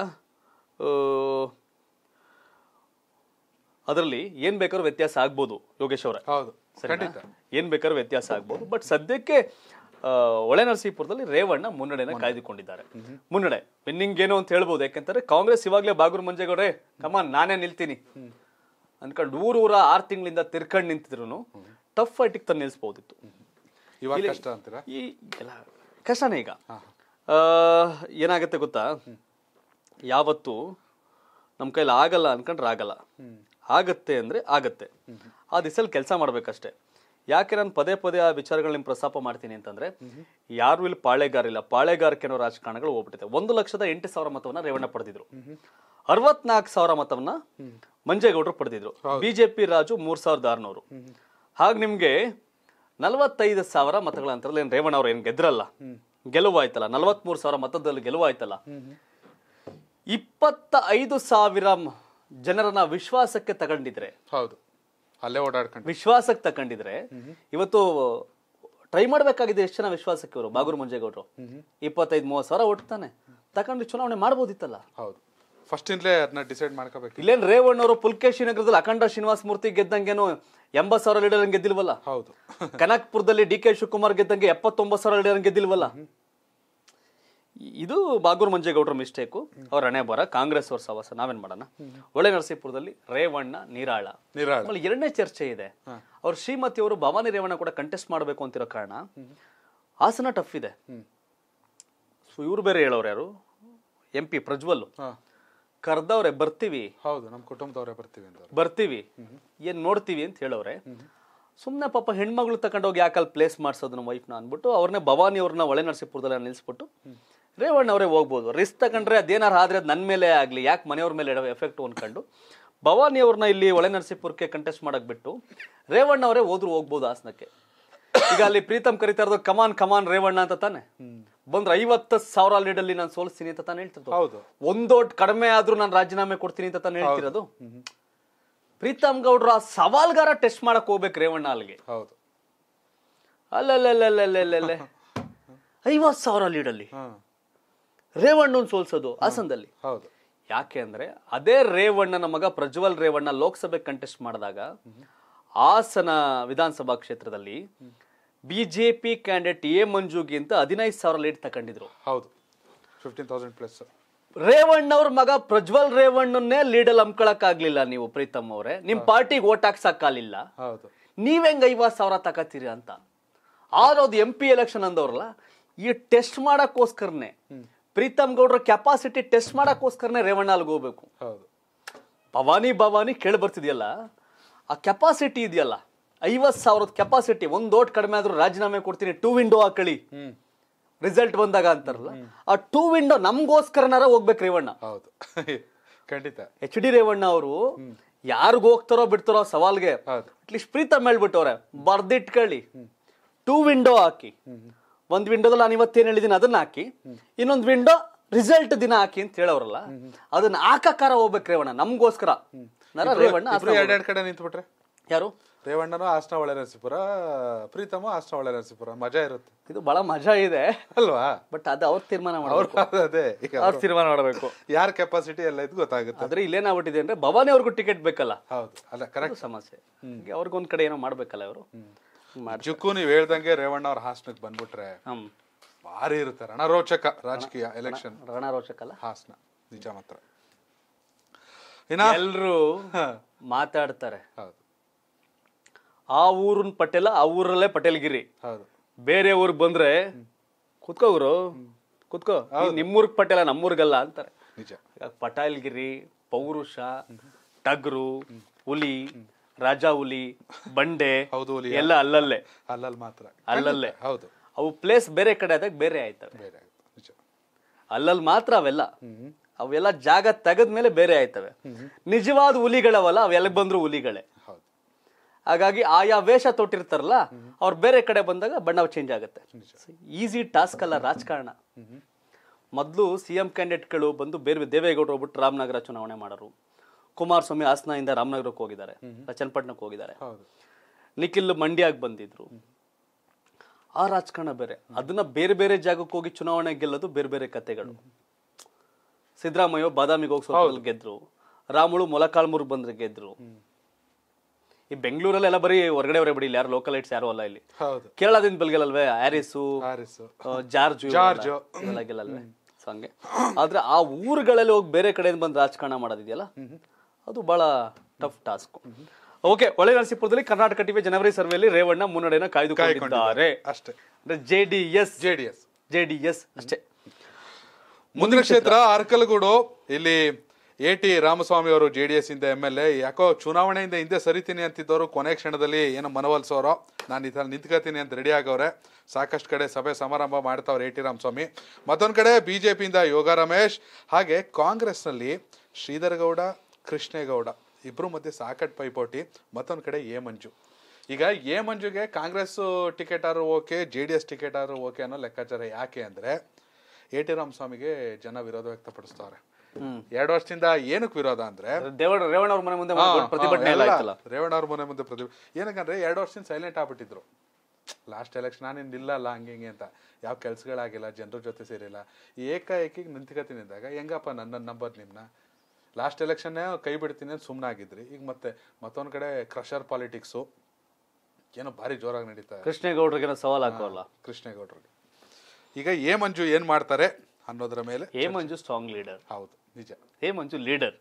ಅದರಲ್ಲಿ ಏನ್ ಬೇಕಾದ್ರೂ ವ್ಯತ್ಯಾಸ ಆಗ್ಬೋದು ಯೋಗೇಶ್ ಅವರ ಹೌದು ಏನ್ ಬೇಕಾದ್ರೂ ವ್ಯತ್ಯಾಸ ಆಗ್ಬೋದು ಬಟ್ ಸದ್ಯಕ್ಕೆ ನರಸೀಪುರದಲ್ಲಿ ರೇವಣ್ಣ ಮುನ್ನಡೆನ ಕಾಯ್ದುಕೊಂಡಿದ್ದಾರೆ ಮುನ್ನಡೆ ವಿನ್ನಿಂಗ್ ಏನು ಅಂತ ಹೇಳ್ಬೋದು ಯಾಕಂತಾರೆ ಕಾಂಗ್ರೆಸ್ ಇವಾಗಲೇ ಬಾಗೂರು ಮಂಜೇಗೌಡ್ರೆ ಕಮ್ಮ ನಾನೇ ನಿಲ್ತೀನಿ ಅನ್ಕೊಂಡು ಊರ ಆರ್ ತಿಂಗಳಿಂದ ತಿರ್ಕಂಡ್ ನಿಂತಿದ್ರು ಟಫ್ ಫೈಟಿಗೆ ತಂದು ನಿಲ್ಸ್ಬೋದಿತ್ತು ಈ ಕಷ್ಟನೇ ಈಗ ಏನಾಗುತ್ತೆ ಗೊತ್ತಾ ಯಾವತ್ತು ನಮ್ಮ ಕೈಲಿ ಆಗಲ್ಲ ಅನ್ಕೊಂಡ್ರೆ ಆಗಲ್ಲ ಆಗತ್ತೆ ಅಂದರೆ ಆಗತ್ತೆ ಆ ದಿಸಲ್ಲಿ ಕೆಲಸ ಮಾಡಬೇಕಷ್ಟೇ ಯಾಕೆ ನಾನು ಪದೇ ಪದೇ ಆ ವಿಚಾರಗಳು ನಿಮ್ಮ ಪ್ರಸ್ತಾಪ ಮಾಡ್ತೀನಿ ಅಂತಂದ್ರೆ ಯಾರು ಇಲ್ಲಿ ಪಾಳೆಗಾರಿಲ್ಲ ಇಲ್ಲ ಅನ್ನೋ ರಾಜಕಾರಣಗಳು ಹೋಗ್ಬಿಟ್ಟಿದೆ ಒಂದು ಲಕ್ಷದ ಎಂಟು ಸಾವಿರ ಮತವನ್ನ ರೇವಣ್ಣ ಪಡೆದಿದ್ರು ಅರವತ್ನಾಲ್ಕು ಸಾವಿರ ಮತವನ್ನ ಮಂಜೇಗೌಡರು ಪಡೆದಿದ್ರು ಬಿಜೆಪಿ ರಾಜು ಮೂರ್ ಸಾವಿರದ ಆರುನೂರು ಹಾಗೆ ನಿಮ್ಗೆ ನಲವತ್ತೈದು ಸಾವಿರ ಮತಗಳ ಅಂತರಲ್ಲಿ ಏನು ರೇವಣ್ಣ ಅವ್ರು ಏನು ಗೆದ್ರಲ್ಲ ಗೆಲುವಾಯ್ತಲ್ಲ ನಲವತ್ಮೂರು ಸಾವಿರ ಮತದಲ್ಲಿ ಗೆಲುವಾಯ್ತಲ್ಲ ಇಪ್ಪತ್ತ ಐದು ಸಾವಿರ ಜನರನ್ನ ವಿಶ್ವಾಸಕ್ಕೆ ತಗೊಂಡಿದ್ರೆ ಹೌದು ಅಲ್ಲೇ ಓಡಾಡ್ಕೊಂಡು ವಿಶ್ವಾಸಕ್ಕೆ ತಗೊಂಡಿದ್ರೆ ಇವತ್ತು ಟ್ರೈ ಮಾಡಬೇಕಾಗಿದೆ ಎಷ್ಟು ಜನ ವಿಶ್ವಾಸಕ್ಕೆ ಇವರು ಬಾಗೂರು ಮುಂಜೇಗೌಡರು ಇಪ್ಪತ್ತೈದು ಮೂವತ್ತು ಸಾವಿರ ಓಡ್ತಾನೆ ತಗೊಂಡು ಚುನಾವಣೆ ಮಾಡ್ಬೋದಿತ್ತಲ್ಲ ಹೌದು ಫಸ್ಟ್ ಇಂದಲೇ ಅದನ್ನ ಡಿಸೈಡ್ ಮಾಡ್ಕೋಬೇಕು ಇಲ್ಲೇನು ರೇವಣ್ಣವರು ಪುಲ್ಕೇಶಿ ನಗರದಲ್ಲಿ ಅಖಂಡ ಶ್ರೀನಿವಾಸ ಮೂರ್ತಿ ಗೆದ್ದಂಗೆ ಎಂಬತ್ ಸಾವಿರ ಲೀಡರ್ ಗೆದ್ದಿಲ್ವಲ್ಲ ಹೌದು ಕನಕ್ಪುರದಲ್ಲಿ ಡಿ ಕೆ ಶಿವಕುಮಾರ್ ಗೆದ್ದಂಗೆ ಎಪ್ಪತ್ತೊಂಬತ್ತು ಸಾವಿರ ಲೀಡರ್ ಗೆದ್ದಿಲ್ವಲ್ಲ ಇದು ಬಾಗೂರ್ ಮಂಜೇಗೌಡರ ಮಿಸ್ಟೇಕು ಅವ್ರ ಹಣೆ ಬರ ಕಾಂಗ್ರೆಸ್ ಅವ್ರ ಸವಾಸ ನಾವೇನ್ ಮಾಡೋಣ ಒಳೆ ನರಸೀಪುರದಲ್ಲಿ ರೇವಣ್ಣ ನೀರಾಳ ನಿರಾಳ ಎರಡನೇ ಚರ್ಚೆ ಇದೆ ಅವ್ರ ಅವರು ಭವಾನಿ ರೇವಣ್ಣ ಕೂಡ ಕಂಟೆಸ್ಟ್ ಮಾಡಬೇಕು ಅಂತಿರೋ ಕಾರಣ ಹಾಸನ ಟಫ್ ಇದೆ ಸೊ ಇವ್ರು ಬೇರೆ ಹೇಳೋರು ಯಾರು ಎಂ ಪಿ ಪ್ರಜ್ವಲ್ ಕರ್ದವ್ರೆ ಬರ್ತೀವಿ ಹೌದು ನಮ್ಮ ಕುಟುಂಬದವ್ರೆ ಬರ್ತೀವಿ ಅಂತ ಬರ್ತೀವಿ ಏನ್ ನೋಡ್ತೀವಿ ಅಂತ ಹೇಳೋರೆ ಸುಮ್ಮನೆ ಪಾಪ ಹೆಣ್ಮಗಳು ತಗೊಂಡೋಗಿ ಯಾಕಲ್ಲಿ ಪ್ಲೇಸ್ ಮಾಡಿಸೋದು ನಮ್ಮ ವೈಫ್ನ ಅಂದ್ಬಿಟ್ಟು ಅವ್ರನ್ನೇ ಭವಾನಿ ಅವ್ರನ್ನ ಒಳೆ ನರಸೀಪುರದಲ್ಲಿ ನಿಲ್ಲಿಸ್ಬಿಟ್ಟು ರೇವಣ್ಣ ಅವರೇ ಹೋಗ್ಬೋದು ರಿಸ್ಕ್ ತಗೊಂಡ್ರೆ ಅದೇನಾರು ಆದರೆ ಅದು ನನ್ನ ಮೇಲೆ ಆಗಲಿ ಯಾಕೆ ಮನೆಯವ್ರ ಮೇಲೆ ಎಫೆಕ್ಟ್ ಅಂದ್ಕೊಂಡು ಭವಾನಿ ಅವ್ರನ್ನ ಇಲ್ಲಿ ಒಳೆ ನರಸೀಪುರಕ್ಕೆ ಕಂಟೆಸ್ಟ್ ಮಾಡಕ್ ಬಿಟ್ಟು ರೇವಣ್ಣ ಅವರೇ ಹೋದ್ರು ಹೋಗ್ಬೋದು ಆಸನಕ್ಕೆ ಈಗ ಅಲ್ಲಿ ಪ್ರೀತಮ್ ಕರಿತಾ ಇರೋದು ಕಮಾನ್ ಕಮಾನ್ ರೇವಣ್ಣ ಅಂತ ತಾನೆ ಬಂದ್ರೆ ಐವತ್ತು ಸಾವಿರ ಲೀಡಲ್ಲಿ ನಾನು ಸೋಲಿಸ್ತೀನಿ ಅಂತ ತಾನು ಹೇಳ್ತಿರೋದು ಹೌದು ಒಂದೋಟ್ ಕಡಿಮೆ ಆದ್ರೂ ನಾನು ರಾಜೀನಾಮೆ ಕೊಡ್ತೀನಿ ಅಂತ ತಾನು ಹೇಳ್ತಿರೋದು ಪ್ರೀತಮ್ ಗೌಡ್ರು ಆ ಸವಾಲ್ಗಾರ ಟೆಸ್ಟ್ ಮಾಡಕ್ ಹೋಗ್ಬೇಕು ರೇವಣ್ಣ ಅಲ್ಲಿಗೆ ಹೌದು ಅಲ್ಲಲ್ಲಲ್ಲಲ್ಲಲ್ಲೇ ಐವತ್ತು ಸಾವಿರ ಲೀಡಲ್ಲಿ ರೇವಣ್ಣನ ಸೋಲ್ಸೋದು ಹಾಸನದಲ್ಲಿ ಹೌದು ಯಾಕೆ ಅಂದ್ರೆ ಅದೇ ರೇವಣ್ಣನ ಮಗ ಪ್ರಜ್ವಲ್ ರೇವಣ್ಣ ಲೋಕಸಭೆ ಕಂಟೆಸ್ಟ್ ಮಾಡಿದಾಗ ಹಾಸನ ವಿಧಾನಸಭಾ ಕ್ಷೇತ್ರದಲ್ಲಿ ಬಿಜೆಪಿ ಕ್ಯಾಂಡಿಡೇಟ್ ಎ ಮಂಜುಗಿಂತ ಹದಿನೈದು ಸಾವಿರ ಲೀಡ್ ತಗೊಂಡಿದ್ರು ಹೌದು ಫಿಫ್ಟೀನ್ ತೌಸಂಡ್ ಪ್ಲಸ್ ರೇವಣ್ಣ ಅವ್ರ ಮಗ ಪ್ರಜ್ವಲ್ ರೇವಣ್ಣನ್ನೇ ಲೀಡಲ್ಲಿ ಹಮ್ಕೊಳಕ್ಕಾಗ್ಲಿಲ್ಲ ನೀವು ಪ್ರೀತಮ್ ಅವರೇ ನಿಮ್ ಪಾರ್ಟಿಗೆ ಓಟ್ ಹಾಕ್ಸಕ್ಕಾಗಲಿಲ್ಲ ಹೌದು ನೀವೆಂಗ್ ಐವತ್ತು ಸಾವಿರ ತಗೋತೀರಿ ಅಂತ ಆದ್ರೆ ಅದು ಎಂ ಪಿ ಎಲೆಕ್ಷನ್ ಅಂದವ್ರಲ್ಲ ಈ ಟೆಸ್ಟ್ ಮಾಡಕ್ಕೋಸ್ಕರನೇ ಪ್ರೀತಮ್ ಗೌಡ್ರ ಕೆಪಾಸಿಟಿ ಟೆಸ್ಟ್ ಮಾಡಕ್ಕೋಸ್ಕರನೇ ರೇವಣ್ಣ ಅಲ್ಲಿಗೆ ಹೋಗ್ಬೇಕು ಹೌದು ಭವಾನಿ ಭವಾನಿ ಕೇಳಿ ಬರ್ತಿದ್ಯಲ್ಲ ಆ ಕೆಪಾಸಿಟಿ ಇದೆಯಲ್ಲ ಐವತ್ತು ಸಾವಿರದ ಕೆಪಾಸಿಟಿ ಒಂದು ಓಟ್ ಕಡಿಮೆ ಆದರೂ ರಾಜೀನಾಮೆ ಕೊಡ್ತೀನಿ ಟೂ ವಿಂಡೋ ಹಾಕಳಿ ರಿಸಲ್ಟ್ ಬಂದಾಗ ಅಂತಾರಲ್ಲ ಆ ಟೂ ವಿಂಡೋ ನಮಗೋಸ್ಕರನಾರ ಹೋಗ್ಬೇಕು ರೇವಣ್ಣ ಹೌದು ಖಂಡಿತ ಎಚ್ ಡಿ ರೇವಣ್ಣ ಅವರು ಯಾರಿಗ ಹೋಗ್ತಾರೋ ಬಿಡ್ತಾರೋ ಸವಾಲ್ಗೆ ಅಟ್ಲೀಸ್ಟ್ ಪ್ರೀತಮ್ ಹೇಳ್ಬಿಟ್ಟವ್ರೆ ಬರ್ದಿಟ್ಕಳಿ ಟೂ ವಿಂಡೋ ಹಾಕಿ ಒಂದು ವಿಂಡೋದಲ್ಲಿ ನಾನು ಇವತ್ತೇನು ಹೇಳಿದ್ದೀನಿ ಅದನ್ನ ಹಾಕಿ ಇನ್ನೊಂದು ವಿಂಡೋ ರಿಸಲ್ಟ್ ದಿನ ಹಾಕಿ ಅಂತ ಹೇಳೋರಲ್ಲ ಅದನ್ನ ಹಾಕಕಾರ ಹೋಗ್ಬೇಕು ರೇವಣ್ಣ ನಮಗೋಸ್ಕರ ರೇವಣ್ಣ ಕಡೆ ನಿಂತ್ಬಿಟ್ರೆ ಯಾರು ರೇವಣ್ಣನು ಆಸ್ನ ಒಳ್ಳೆ ನರಸೀಪುರ ಪ್ರೀತಮು ಆಸ್ನ ಒಳ್ಳೆ ನರಸೀಪುರ ಮಜಾ ಇರುತ್ತೆ ಇದು ಬಹಳ ಮಜಾ ಇದೆ ಅಲ್ವಾ ಬಟ್ ಅದು ಅವ್ರ ತೀರ್ಮಾನ ಮಾಡೋರು ಅದೇ ಈಗ ತೀರ್ಮಾನ ಮಾಡಬೇಕು ಯಾರ ಕೆಪಾಸಿಟಿ ಎಲ್ಲ ಇದು ಗೊತ್ತಾಗುತ್ತೆ ಆದ್ರೆ ಇಲ್ಲೇನಾಗ್ಬಿಟ್ಟಿದೆ ಅಂದ್ರೆ ಭವಾನಿ ಅವ್ರಿಗೂ ಟಿಕೆಟ್ ಬೇಕಲ್ಲ ಹೌದು ಅಲ್ಲ ಕರೆಕ್ಟ್ ಸಮಸ್ಯೆ ಅವ್ರಿಗೊಂದ್ ಕಡೆ ಏನೋ ಮಾಡ್ಬೇಕಲ್ಲ ಇವರು ಜುಕ್ಕು ನೀವ್ ಹೇಳ್ದಂಗೆ ರೇವಣ್ಣ ಅವ್ರ ಹಾಸ್ನಕ್ ಬಂದ್ಬಿಟ್ರೆ ಭಾರಿ ಇರುತ್ತೆ ರಣರೋಚಕ ರಾಜಕೀಯ ಎಲೆಕ್ಷನ್ ರಣರೋಚಕ ಅಲ್ಲ ಹಾಸನ ನಿಜ ಮಾತ್ರ ಎಲ್ಲರೂ ಮಾತಾಡ್ತಾರೆ ಹೌದು ಆ ಊರಿನ ಪಟೇಲ ಆ ಊರಲ್ಲೇ ಪಟೇಲ್ಗಿರಿ ಹೌದು ಬೇರೆ ಊರಿಗೆ ಬಂದ್ರೆ ಕುತ್ಕೋ ಗುರು ಕುತ್ಕೋ ನಿಮ್ಮೂರ್ಗ್ ಪಟೇಲ ನಮ್ಮೂರ್ಗಲ್ಲ ಅಂತಾರೆ ನಿಜ ಪಟೇಲ್ಗಿರಿ ಪೌರುಷ ಟಗ್ರು ಹುಲಿ ರಾಜಾ ಹುಲಿ ಬಂಡೆ ಎಲ್ಲ ಅಲ್ಲಲ್ಲೇ ಅಲ್ಲಲ್ಲಿ ಮಾತ್ರ ಅಲ್ಲಲ್ಲೇ ಹೌದು ಅವು ಪ್ಲೇಸ್ ಬೇರೆ ಕಡೆ ಆದಾಗ ಬೇರೆ ಆಯ್ತವೆ ಬೇರೆ ನಿಜ ಅಲ್ಲಲ್ಲಿ ಮಾತ್ರ ಅವೆಲ್ಲ ಅವೆಲ್ಲ ಜಾಗ ತೆಗೆದ ಮೇಲೆ ಬೇರೆ ಆಯ್ತವೆ ನಿಜವಾದ ಹುಲಿಗಳವಲ್ಲ ಅವೆಲ್ಲ ಬಂದ್ರು ಹುಲಿಗಳೇ ಹಾಗಾಗಿ ಆಯಾ ವೇಷ ತೊಟ್ಟಿರ್ತಾರಲ್ಲ ಅವ್ರು ಬೇರೆ ಕಡೆ ಬಂದಾಗ ಬಣ್ಣ ಚೇಂಜ್ ಆಗುತ್ತೆ ಈಸಿ ಟಾಸ್ಕ್ ಅಲ್ಲ ರಾಜಕಾರಣ ಮೊದಲು ಸಿ ಎಂ ಕ್ಯಾಂಡಿಡೇಟ್ಗಳು ಬಂದು ಬೇರೆ ದೇವೇಗೌಡರು ಹೋಗ್ಬಿಟ್ಟು ರಾಮನಗರ ಚುನಾವಣೆ ಮಾಡರು ಕುಮಾರಸ್ವಾಮಿ ಹಾಸನದಿಂದ ರಾಮನಗರಕ್ಕೆ ಹೋಗಿದ್ದಾರೆ ಚನ್ನಪಟ್ಟಣಕ್ಕೆ ಹೋಗಿದ್ದಾರೆ ನಿಖಿಲ್ ಮಂಡ್ಯಾಗ ಬಂದಿದ್ರು ಆ ರಾಜಕಾರಣ ಬೇರೆ ಅದನ್ನ ಬೇರೆ ಬೇರೆ ಜಾಗಕ್ಕೆ ಹೋಗಿ ಚುನಾವಣೆ ಗೆಲ್ಲೋದು ಬೇರೆ ಬೇರೆ ಕತೆಗಳು ಸಿದ್ದರಾಮಯ್ಯ ಬಾದಾಮಿಗೆ ಹೋಗಿ ಗೆದ್ರು ರಾಮುಳು ಮೊಲಕಾಲ್ಮೂರ್ ಬಂದ್ರೆ ಗೆದ್ರು ಈ ಬೆಂಗಳೂರಲ್ಲೆಲ್ಲ ಬರೀ ಹೊರಗಡೆ ಅವರೇ ಬಿಡಿ ಯಾರು ಲೋಕಲ್ ಐಟ್ಸ್ ಯಾರು ಅಲ್ಲ ಇಲ್ಲಿ ಕೇರಳದಿಂದ ಬಲ್ಗೆಲ್ಲಲ್ವೇ Haris George George George so ಹಂಗೆ ಆದ್ರೆ ಆ ಊರುಗಳಲ್ಲಿ ಹೋಗಿ ಬೇರೆ ಕಡೆಯಿಂದ ಬಂದು ರಾಜಕಾರಣ ಮಾಡೋದಿದೆಯಲ್ಲ ಅದು ಬಹಳ ಟಫ್ ಟಾಸ್ಕ್ ಓಕೆ ಒಳ್ಳೆ ನರಸೀಪುರದಲ್ಲಿ ಕರ್ನಾಟಕ ಟಿವಿ ಜನವರಿ ಸರ್ವೆಯಲ್ಲಿ ರೇವಣ್ಣ ಮುನ್ನಡೆಯನ್ನು ಕಾಯ್ದುಕೊಂಡಿದ್ದಾರೆ ಅಷ್ಟೇ ಅಂದ್ರೆ J D S J D S J D S ಅಷ್ಟೇ ಮುಂದಿನ ಕ್ಷೇತ್ರ ಅರ್ಕಲಗೂಡು ಇಲ್ಲಿ ಎ ಟಿ ರಾಮಸ್ವಾಮಿ ಅವರು ಜೆ ಡಿ ಎಸ್ ಇಂದ ಎಮ್ ಎಲ್ ಎ ಯಾಕೋ ಚುನಾವಣೆಯಿಂದ ಹಿಂದೆ ಸರಿತೀನಿ ಅಂತಿದ್ದವರು ಕೊನೆ ಕ್ಷಣದಲ್ಲಿ ಏನು ಮನವೊಲಿಸೋರೋ ನಾನು ಈ ಥರ ನಿಂತ್ಕೋತೀನಿ ಅಂತ ರೆಡಿ ಆಗವ್ರೆ ಸಾಕಷ್ಟು ಕಡೆ ಸಭೆ ಸಮಾರಂಭ ಮಾಡ್ತಾವ್ರೆ ಎ ಟಿ ರಾಮಸ್ವಾಮಿ ಮತ್ತೊಂದು ಕಡೆ ಬಿ ಜೆ ಪಿಯಿಂದ ಯೋಗ ರಮೇಶ್ ಹಾಗೆ ಕಾಂಗ್ರೆಸ್ನಲ್ಲಿ ಶ್ರೀಧರಗೌಡ ಕೃಷ್ಣೇಗೌಡ ಇಬ್ಬರು ಮಧ್ಯೆ ಸಾಕಟ್ ಪೈಪೋಟಿ ಮತ್ತೊಂದು ಕಡೆ ಎ ಮಂಜು ಈಗ ಎ ಮಂಜುಗೆ ಕಾಂಗ್ರೆಸ್ ಟಿಕೆಟ್ ಆದ್ರೂ okay J D S ticket ಆದರೂ ಓಕೆ ಅನ್ನೋ ಲೆಕ್ಕಾಚಾರ ಯಾಕೆ ಅಂದರೆ ಎ ಟಿ ರಾಮಸ್ವಾಮಿಗೆ ಜನ ವಿರೋಧ ವ್ಯಕ್ತಪಡಿಸ್ತಾವ್ರೆ ಎರಡು ವರ್ಷದಿಂದ ಏನಕ್ಕೆ ವಿರೋಧ ಅಂದ್ರೆ ರೇವಣ್ಣ ಅವ್ರ ಮನೆ ಮುಂದೆ ಪ್ರತಿಭಟನೆ ರೇವಣ್ಣ ಅವ್ರ ಮನೆ ಮುಂದೆ ಏನಕ್ಕಂದ್ರೆ ಎರಡು ವರ್ಷದಿಂದ ಸೈಲೆಂಟ್ ಆಗ್ಬಿಟ್ಟಿದ್ರು ಲಾಸ್ಟ್ ಎಲೆಕ್ಷನ್ ಇಲ್ಲ ಇಲ್ಲಲ್ಲ ಹಂಗೆ ಹಿಂಗೆ ಅಂತ ಯಾವ ಕೆಲ್ಸಗಳಾಗಿಲ್ಲ ಜನರ ಜೊತೆ ಸೇರಿಲ್ಲ ಏಕಾಏಕಿ ನಿಂತ್ಕತಿ ಹೆಂಗಪ್ಪ ನನ್ನ ನಂಬರ್ ನಿಮ್ನ ಲಾಸ್ಟ್ ಎಲೆಕ್ಷನ್ನೇ ಕೈ ಬಿಡ್ತೀನಿ ಅಂತ ಆಗಿದ್ರಿ ಈಗ ಮತ್ತೆ ಮತ್ತೊಂದ್ ಕಡೆ ಕ್ರಷರ್ ಪಾಲಿಟಿಕ್ಸು ಏನೋ ಭಾರಿ ಜೋರಾಗಿ ನಡೀತಾರೆ ಕೃಷ್ಣೇಗೌಡರಿಗೆ ಸವಾಲ್ ಹಾಕೋಲ್ಲ ಕೃಷ್ಣೇಗೌಡ್ರಿಗೆ ಈಗ ಏ ಮಂಜು ಏನು ಮಾಡ್ತಾರೆ ಅನ್ನೋದರ ಮೇಲೆ ಹೇ ಮಂಜು ಸ್ಟ್ರಾಂಗ್ ಲೀಡರ್ ಹೌದು ನಿಜ ಹೇ ಮಂಜು ಲೀಡರ್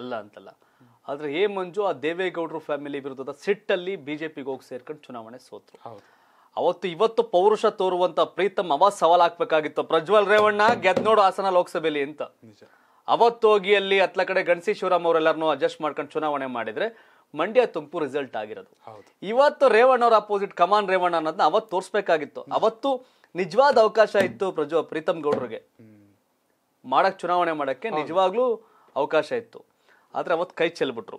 ಅಲ್ಲ ಅಂತಲ್ಲ ಆದ್ರೆ ಹೇ ಮಂಜು ಆ ದೇವೇಗೌಡರು ಫ್ಯಾಮಿಲಿ ವಿರುದ್ಧದ ಸಿಟ್ಟಲ್ಲಿ ಬಿಜೆಪಿಗೆ ಹೋಗಿ ಸೇರ್ಕೊಂಡು ಚುನಾವಣೆ ಸೋತರು ಅವತ್ತು ಇವತ್ತು ಪೌರುಷ ತೋರುವಂತ ಪ್ರೀತಮ್ ಅವ ಸವಾಲ್ ಹಾಕ್ಬೇಕಾಗಿತ್ತು ಪ್ರಜ್ವಲ್ ರೇವಣ್ಣ ಗೆದ್ನೋಡು ಹಾಸನ ಲೋಕಸಭೆಯಲ್ಲಿ ಅಂತ ಅವತ್ತು ಹೋಗಿ ಅಲ್ಲಿ ಅತ್ಲ ಕಡೆ ಗಣಸಿ ಶಿವರಾಮ್ ಅಡ್ಜಸ್ಟ್ ಮಾಡ್ಕೊಂಡು ಚುನಾವಣೆ ಮಾಡಿದ್ರೆ ಮಂಡ್ಯ ತುಂಪು ರಿಸಲ್ಟ್ ಆಗಿರೋದು ಇವತ್ತು ರೇವಣ್ಣ ಅವ್ರ ಅಪೋಸಿಟ್ ಕಮಾನ್ ರೇವಣ್ಣ ಅನ್ನೋದನ್ನ ಅವತ್ತು ತೋರಿಸ್ಬೇಕಾಗಿತ್ತು ಅವತ್ತು ನಿಜವಾದ ಅವಕಾಶ ಇತ್ತು ಪ್ರಜ್ವ ಪ್ರೀತಮ್ ಗೌಡ್ರಿಗೆ ಮಾಡಕ್ ಚುನಾವಣೆ ಮಾಡಕ್ಕೆ ನಿಜವಾಗ್ಲೂ ಅವಕಾಶ ಇತ್ತು ಆದ್ರೆ ಅವತ್ತು ಕೈ ಚೆಲ್ಬಿಟ್ರು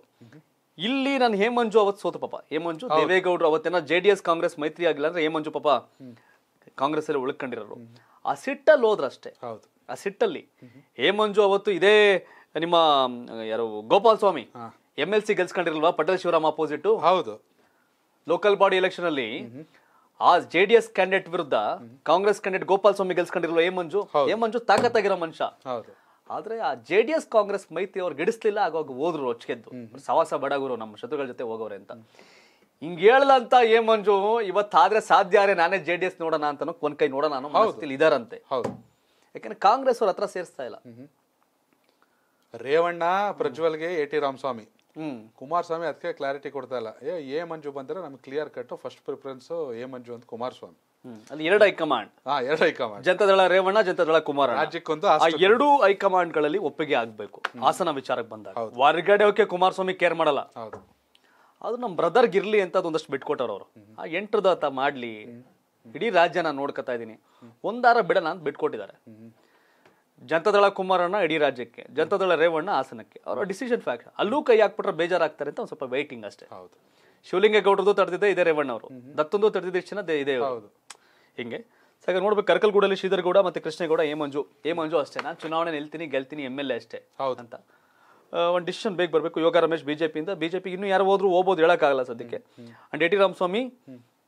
ಇಲ್ಲಿ ನಾನು ಹೇಮಂಜು ಅವತ್ತು ಸೋತ ಪಾಪ ಹೇಮಂಜು ದೇವೇಗೌಡರು ಅವತ್ತೇನ ಜೆ ಡಿ ಎಸ್ ಕಾಂಗ್ರೆಸ್ ಮೈತ್ರಿ ಆಗಿಲ್ಲ ಅಂದ್ರೆ ಹೇಮಂಜು ಪಾಪ ಕಾಂಗ್ರೆಸ್ ಅಲ್ಲಿ ಉಳ್ಕೊಂಡಿರೋರು ಆ ಸಿಟ್ಟಲ್ಲಿ ಹೋದ್ರಷ್ಟೇ ಆ ಸಿಟ್ಟಲ್ಲಿ ಹೇಮಂಜು ಅವತ್ತು ಇದೇ ನಿಮ್ಮ ಯಾರು Gopal Swamy M L C ಗೆಲ್ಸ್ಕೊಂಡಿರಲ್ವಾ ಪಟೇಲ್ ಶಿವರಾಮ್ ಅಪೋಸಿಟ್ ಹೌದು ಲೋಕಲ್ ಬಾಡಿ ಎಲೆಕ್ಷನ್ ಅಲ್ಲಿ ಆ ಜೆ ಡಿ ಎಸ್ ಕ್ಯಾಂಡಿಡೇಟ್ ವಿರುದ್ಧ ಕಾಂಗ್ರೆಸ್ ಕ್ಯಾಂಡಿಡೇಟ್ ಗೋಪಾಲ್ ಸ್ವಾಮಿ ಗೆಲ್ಸ್ಕೊಂಡಿರಲ್ಲ ಏ ಮಂಜು ಏ ಮಂಜು ತಾಕತ್ತಾಗಿರೋ ಮನುಷ್ಯ ಆದ್ರೆ ಆ ಜೆ ಡಿ ಎಸ್ ಕಾಂಗ್ರೆಸ್ ಮೈತ್ರಿ ಅವ್ರು ಗಿಡಿಸ್ಲಿಲ್ಲ ಆಗೋಗ ಹೋದ್ರು ರೊಚ್ಕೆದ್ದು ಸವಾಸ ಬಡಗುರು ನಮ್ಮ ಶತ್ರುಗಳ ಜೊತೆ ಹೋಗೋರೆ ಅಂತ ಹಿಂಗ್ ಹೇಳಲಂತ ಏ ಮಂಜು ಇವತ್ತಾದ್ರೆ ಸಾಧ್ಯ ಅರೆ ನಾನೇ ಜೆ ಡಿ ಎಸ್ ನೋಡೋಣ ಅಂತ ಒಂದ್ ಕೈ ನೋಡೋಣ ಇದಾರಂತೆ ಯಾಕಂದ್ರೆ ಕಾಂಗ್ರೆಸ್ ಅವ್ರ ಹತ್ರ ಸೇರಿಸ್ತಾ ಇಲ್ಲ ರೇವಣ್ಣ ಪ್ರಜ್ವಲ್ಗೆ ಎ ಟಿ ರಾಮಸ್ವಾಮಿ ಕುಮಾರಸ್ವಾಮಿ ಅದಕ್ಕೆ ಕ್ಲಾರಿಟಿ ಕೊಡ್ತಾ ಇಲ್ಲ ಏ ಎ ಮಂಜು ಬಂದ್ರೆ ನಮ್ಗೆ clear cut first preference A Manju ಅಂತ ಕುಮಾರಸ್ವಾಮಿ ಅಲ್ಲಿ ಎರಡು ಹೈಕಮಾಂಡ್ ಹಾ ಎರಡು ಹೈಕಮಾಂಡ್ ಜನತಾದಳ ರೇವಣ್ಣ ಜನತಾದಳ ಕುಮಾರ ರಾಜ್ಯಕ್ಕೊಂದು ಆ ಎರಡೂ ಹೈಕಮಾಂಡ್ ಗಳಲ್ಲಿ ಒಪ್ಪಿಗೆ ಆಗ್ಬೇಕು ಹಾಸನ ವಿಚಾರಕ್ಕೆ ಬಂದಾಗ ಹೊರಗಡೆ ಓಕೆ ಕುಮಾರಸ್ವಾಮಿ ಕೇರ್ ಮಾಡಲ್ಲ ಅದು ನಮ್ಮ ಬ್ರದರ್ ಗಿರ್ಲಿ ಅಂತ ಅದೊಂದಷ್ಟು ಬಿಟ್ಕೊಟ್ಟವ್ರ ಅವರು ಆ ಎಂಟ್ರದ ಮಾಡ್ಲಿ ಇಡೀ ರಾಜ್ಯ ನಾನು ನೋಡ್ಕೊತಾ ಇದ್ದೀನಿ ಒಂದಾರ ಬಿಡೋಣ ಅಂತ ಬಿಟ್ಕೊಟ್ಟಿದ್ದಾರೆ ಜನತಾದಳ ಕುಮಾರಣ್ಣ ಇಡೀ ರಾಜ್ಯಕ್ಕೆ ಜನತಾದಳ ರೇವಣ್ಣ ಹಾಸನಕ್ಕೆ ಅವರ ಡಿಸಿಷನ್ ಫ್ಯಾಕ್ಟ್ ಅಲ್ಲೂ ಕೈ ಹಾಕ್ಬಿಟ್ರೆ ಬೇಜಾರಾಗ್ತಾರೆ ಅಂತ ಒಂದು ಸ್ವಲ್ಪ ವೈಟಿಂಗ್ ಅಷ್ಟೇ ಶಿವಲಿಂಗೇಗೌಡರದು ತಡೆದಿದ್ದೆ ಇದೇ ರೇವಣ್ಣ ಅವರು ದತ್ತೊಂದು ತಡೆದಿದ್ದ ಇಷ್ಟ ಇದೇ ಹೌದು ಹಿಂಗೆ ಸಾಗ ನೋಡ್ಬೇಕು ಕರ್ಕಲ್ಗೂಡಲ್ಲಿ ಶ್ರೀಧರ್ಗೌಡ ಮತ್ತೆ ಕೃಷ್ಣೇಗೌಡ ಏ ಮಂಜು ಏ ಮಂಜು ಅಷ್ಟೇ ನಾನು ಚುನಾವಣೆ ನಿಲ್ತೀನಿ ಗೆಲ್ತೀನಿ ಎಮ್ ಎಲ್ ಎ ಅಷ್ಟೇ ಅಂತ ಒಂದು ಡಿಸಿಷನ್ ಬೇಗ ಬರಬೇಕು ಯೋಗ ರಮೇಶ್ ಬಿಜೆಪಿಯಿಂದ ಬಿಜೆಪಿ ಇನ್ನು ಯಾರು ಹೋದ್ರು ಹೋಗ್ಬೋದು ಹೇಳೋಕ್ಕಾಗಲ್ಲ ಸದ್ಯಕ್ಕೆ and A T Ramaswamy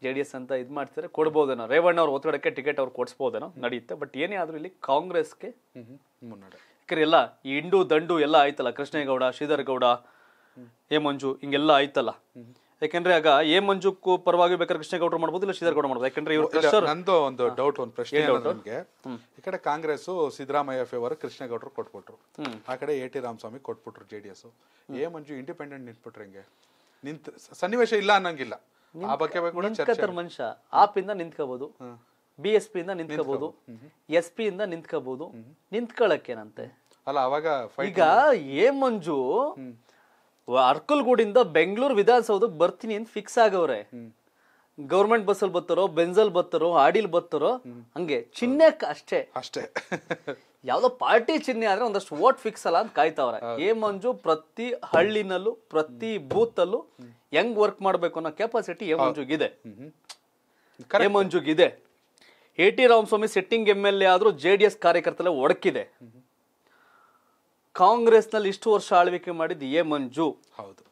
J D S ಅಂತ ಇದು ಮಾಡ್ತಾರೆ ಕೊಡ್ಬೋದೇನೋ ರೇವಣ್ಣ ಅವ್ರ ಒತ್ತಡಕ್ಕೆ ಟಿಕೆಟ್ ಅವ್ರು ಕೊಡಿಸ್ಬೋದೇನೋ ನಡೆಯುತ್ತೆ ಬಟ್ ಏನೇ ಆದರೂ ಇಲ್ಲಿ ಕಾಂಗ್ರೆಸ್ಗೆ ಮುನ್ನಡೆ ಯಾಕಂದ್ರೆ ಎಲ್ಲ ಈ ಇಂಡು ದಂಡು ಎಲ್ಲ ಆಯ್ತಲ್ಲ ಕೃಷ್ಣೇಗೌಡ ಶ್ರೀಧರ್ ಗೌಡ ಎ ಮಂಜು ಹಿಂಗೆಲ್ಲ ಆಯ್ತಲ್ಲ ಯಾಕಂದ್ರೆ ಆಗ ಎ ಮಂಜುಕ್ಕೂ ಪರವಾಗಿ ಬೇಕಾದ್ರೆ ಕೃಷ್ಣೇಗೌಡರು ಮಾಡ್ಬೋದು ಇಲ್ಲ ಗೌಡ ಮಾಡ್ಬೋದು ಯಾಕಂದ್ರೆ ಇವರು ನಂದು ಒಂದು ಡೌಟ್ ಒಂದು ಪ್ರಶ್ನೆ ಈ ಕಡೆ ಕಾಂಗ್ರೆಸ್ ಸಿದ್ದರಾಮಯ್ಯ ಫೇವರ್ ಕೃಷ್ಣೇಗೌಡರು ಕೊಟ್ಬಿಟ್ರು ಆ ಕಡೆ ಎ ಟಿ ರಾಮಸ್ವಾಮಿ ಕೊಟ್ಬಿಟ್ರು ಜೆಡಿಎಸ್ ಎ ಮಂಜು ಇಂಡಿಪೆಂಡೆಂಟ್ ನಿಂತ್ಬಿಟ್ರೆ ಹೆಂಗೆ ನಿಂತ ಸನ್ನಿವೇಶ ಇಲ್ಲ ಅನ್ನಂಗಿಲ್ಲ ಮನುಷ್ಯ ಆಪ್ ಇಂದ ನಿಂತ್ಕೋಬಹುದು ಬಿ ಎಸ್ ಪಿ ಇಂದ ನಿಂತ್ಕೋಬಹುದು ಎಸ್ ಪಿ ಇಂದ ನಿಂತ್ಕೋಬಹುದು ನಿಂತ್ಕೊಳ್ಳಕ್ಕೇನಂತೆ ಅಲ್ಲ ಅವಾಗ ಈಗ ಏ ಮಂಜು ಅರ್ಕಲ್ಗೂಡಿಂದ ಬೆಂಗಳೂರು ವಿಧಾನಸೌಧಕ್ಕೆ ಬರ್ತೀನಿ ಅಂತ ಫಿಕ್ಸ್ ಆಗವ್ರೆ ಗೌರ್ಮೆಂಟ್ ಬಸ್ ಅಲ್ಲಿ ಬರ್ತಾರೋ ಬೆಂಜಲ್ ಬರ್ತಾರೋ ಆಡಿಲ್ ಬರ್ತಾರೋ ಹಂಗೆ ಚಿಹ್ನೆ ಅಷ್ಟೇ ಅಷ್ಟೇ ಯಾವ್ದೋ ಪಾರ್ಟಿ ಚಿಹ್ನೆ ಆದ್ರೆ ಒಂದಷ್ಟು ವೋಟ್ ಫಿಕ್ಸ್ ಅಲ್ಲ ಅಂತ ಕಾಯ್ತಾವ್ರೆ ಏ ಮಂಜು ಪ್ರತಿ ಹಳ್ಳಿನಲ್ಲೂ ಪ್ರತಿ ಬೂತ್ ಅಲ್ಲೂ ಹೆಂಗ್ ವರ್ಕ್ ಮಾಡಬೇಕು ಅನ್ನೋ ಕೆಪಾಸಿಟಿ ಎ ಮಂಜುಗಿದೆ A A T Ramaswamy sitting M L A ಆದ್ರೂ ಜೆ ಡಿ ಎಸ್ ಕಾರ್ಯಕರ್ತರ ಒಡಕಿದೆ ನಲ್ಲಿ ಇಷ್ಟು ವರ್ಷ ಆಳ್ವಿಕೆ ಮಾಡಿದ್ದು ಎ ಮಂಜು ಹೌದು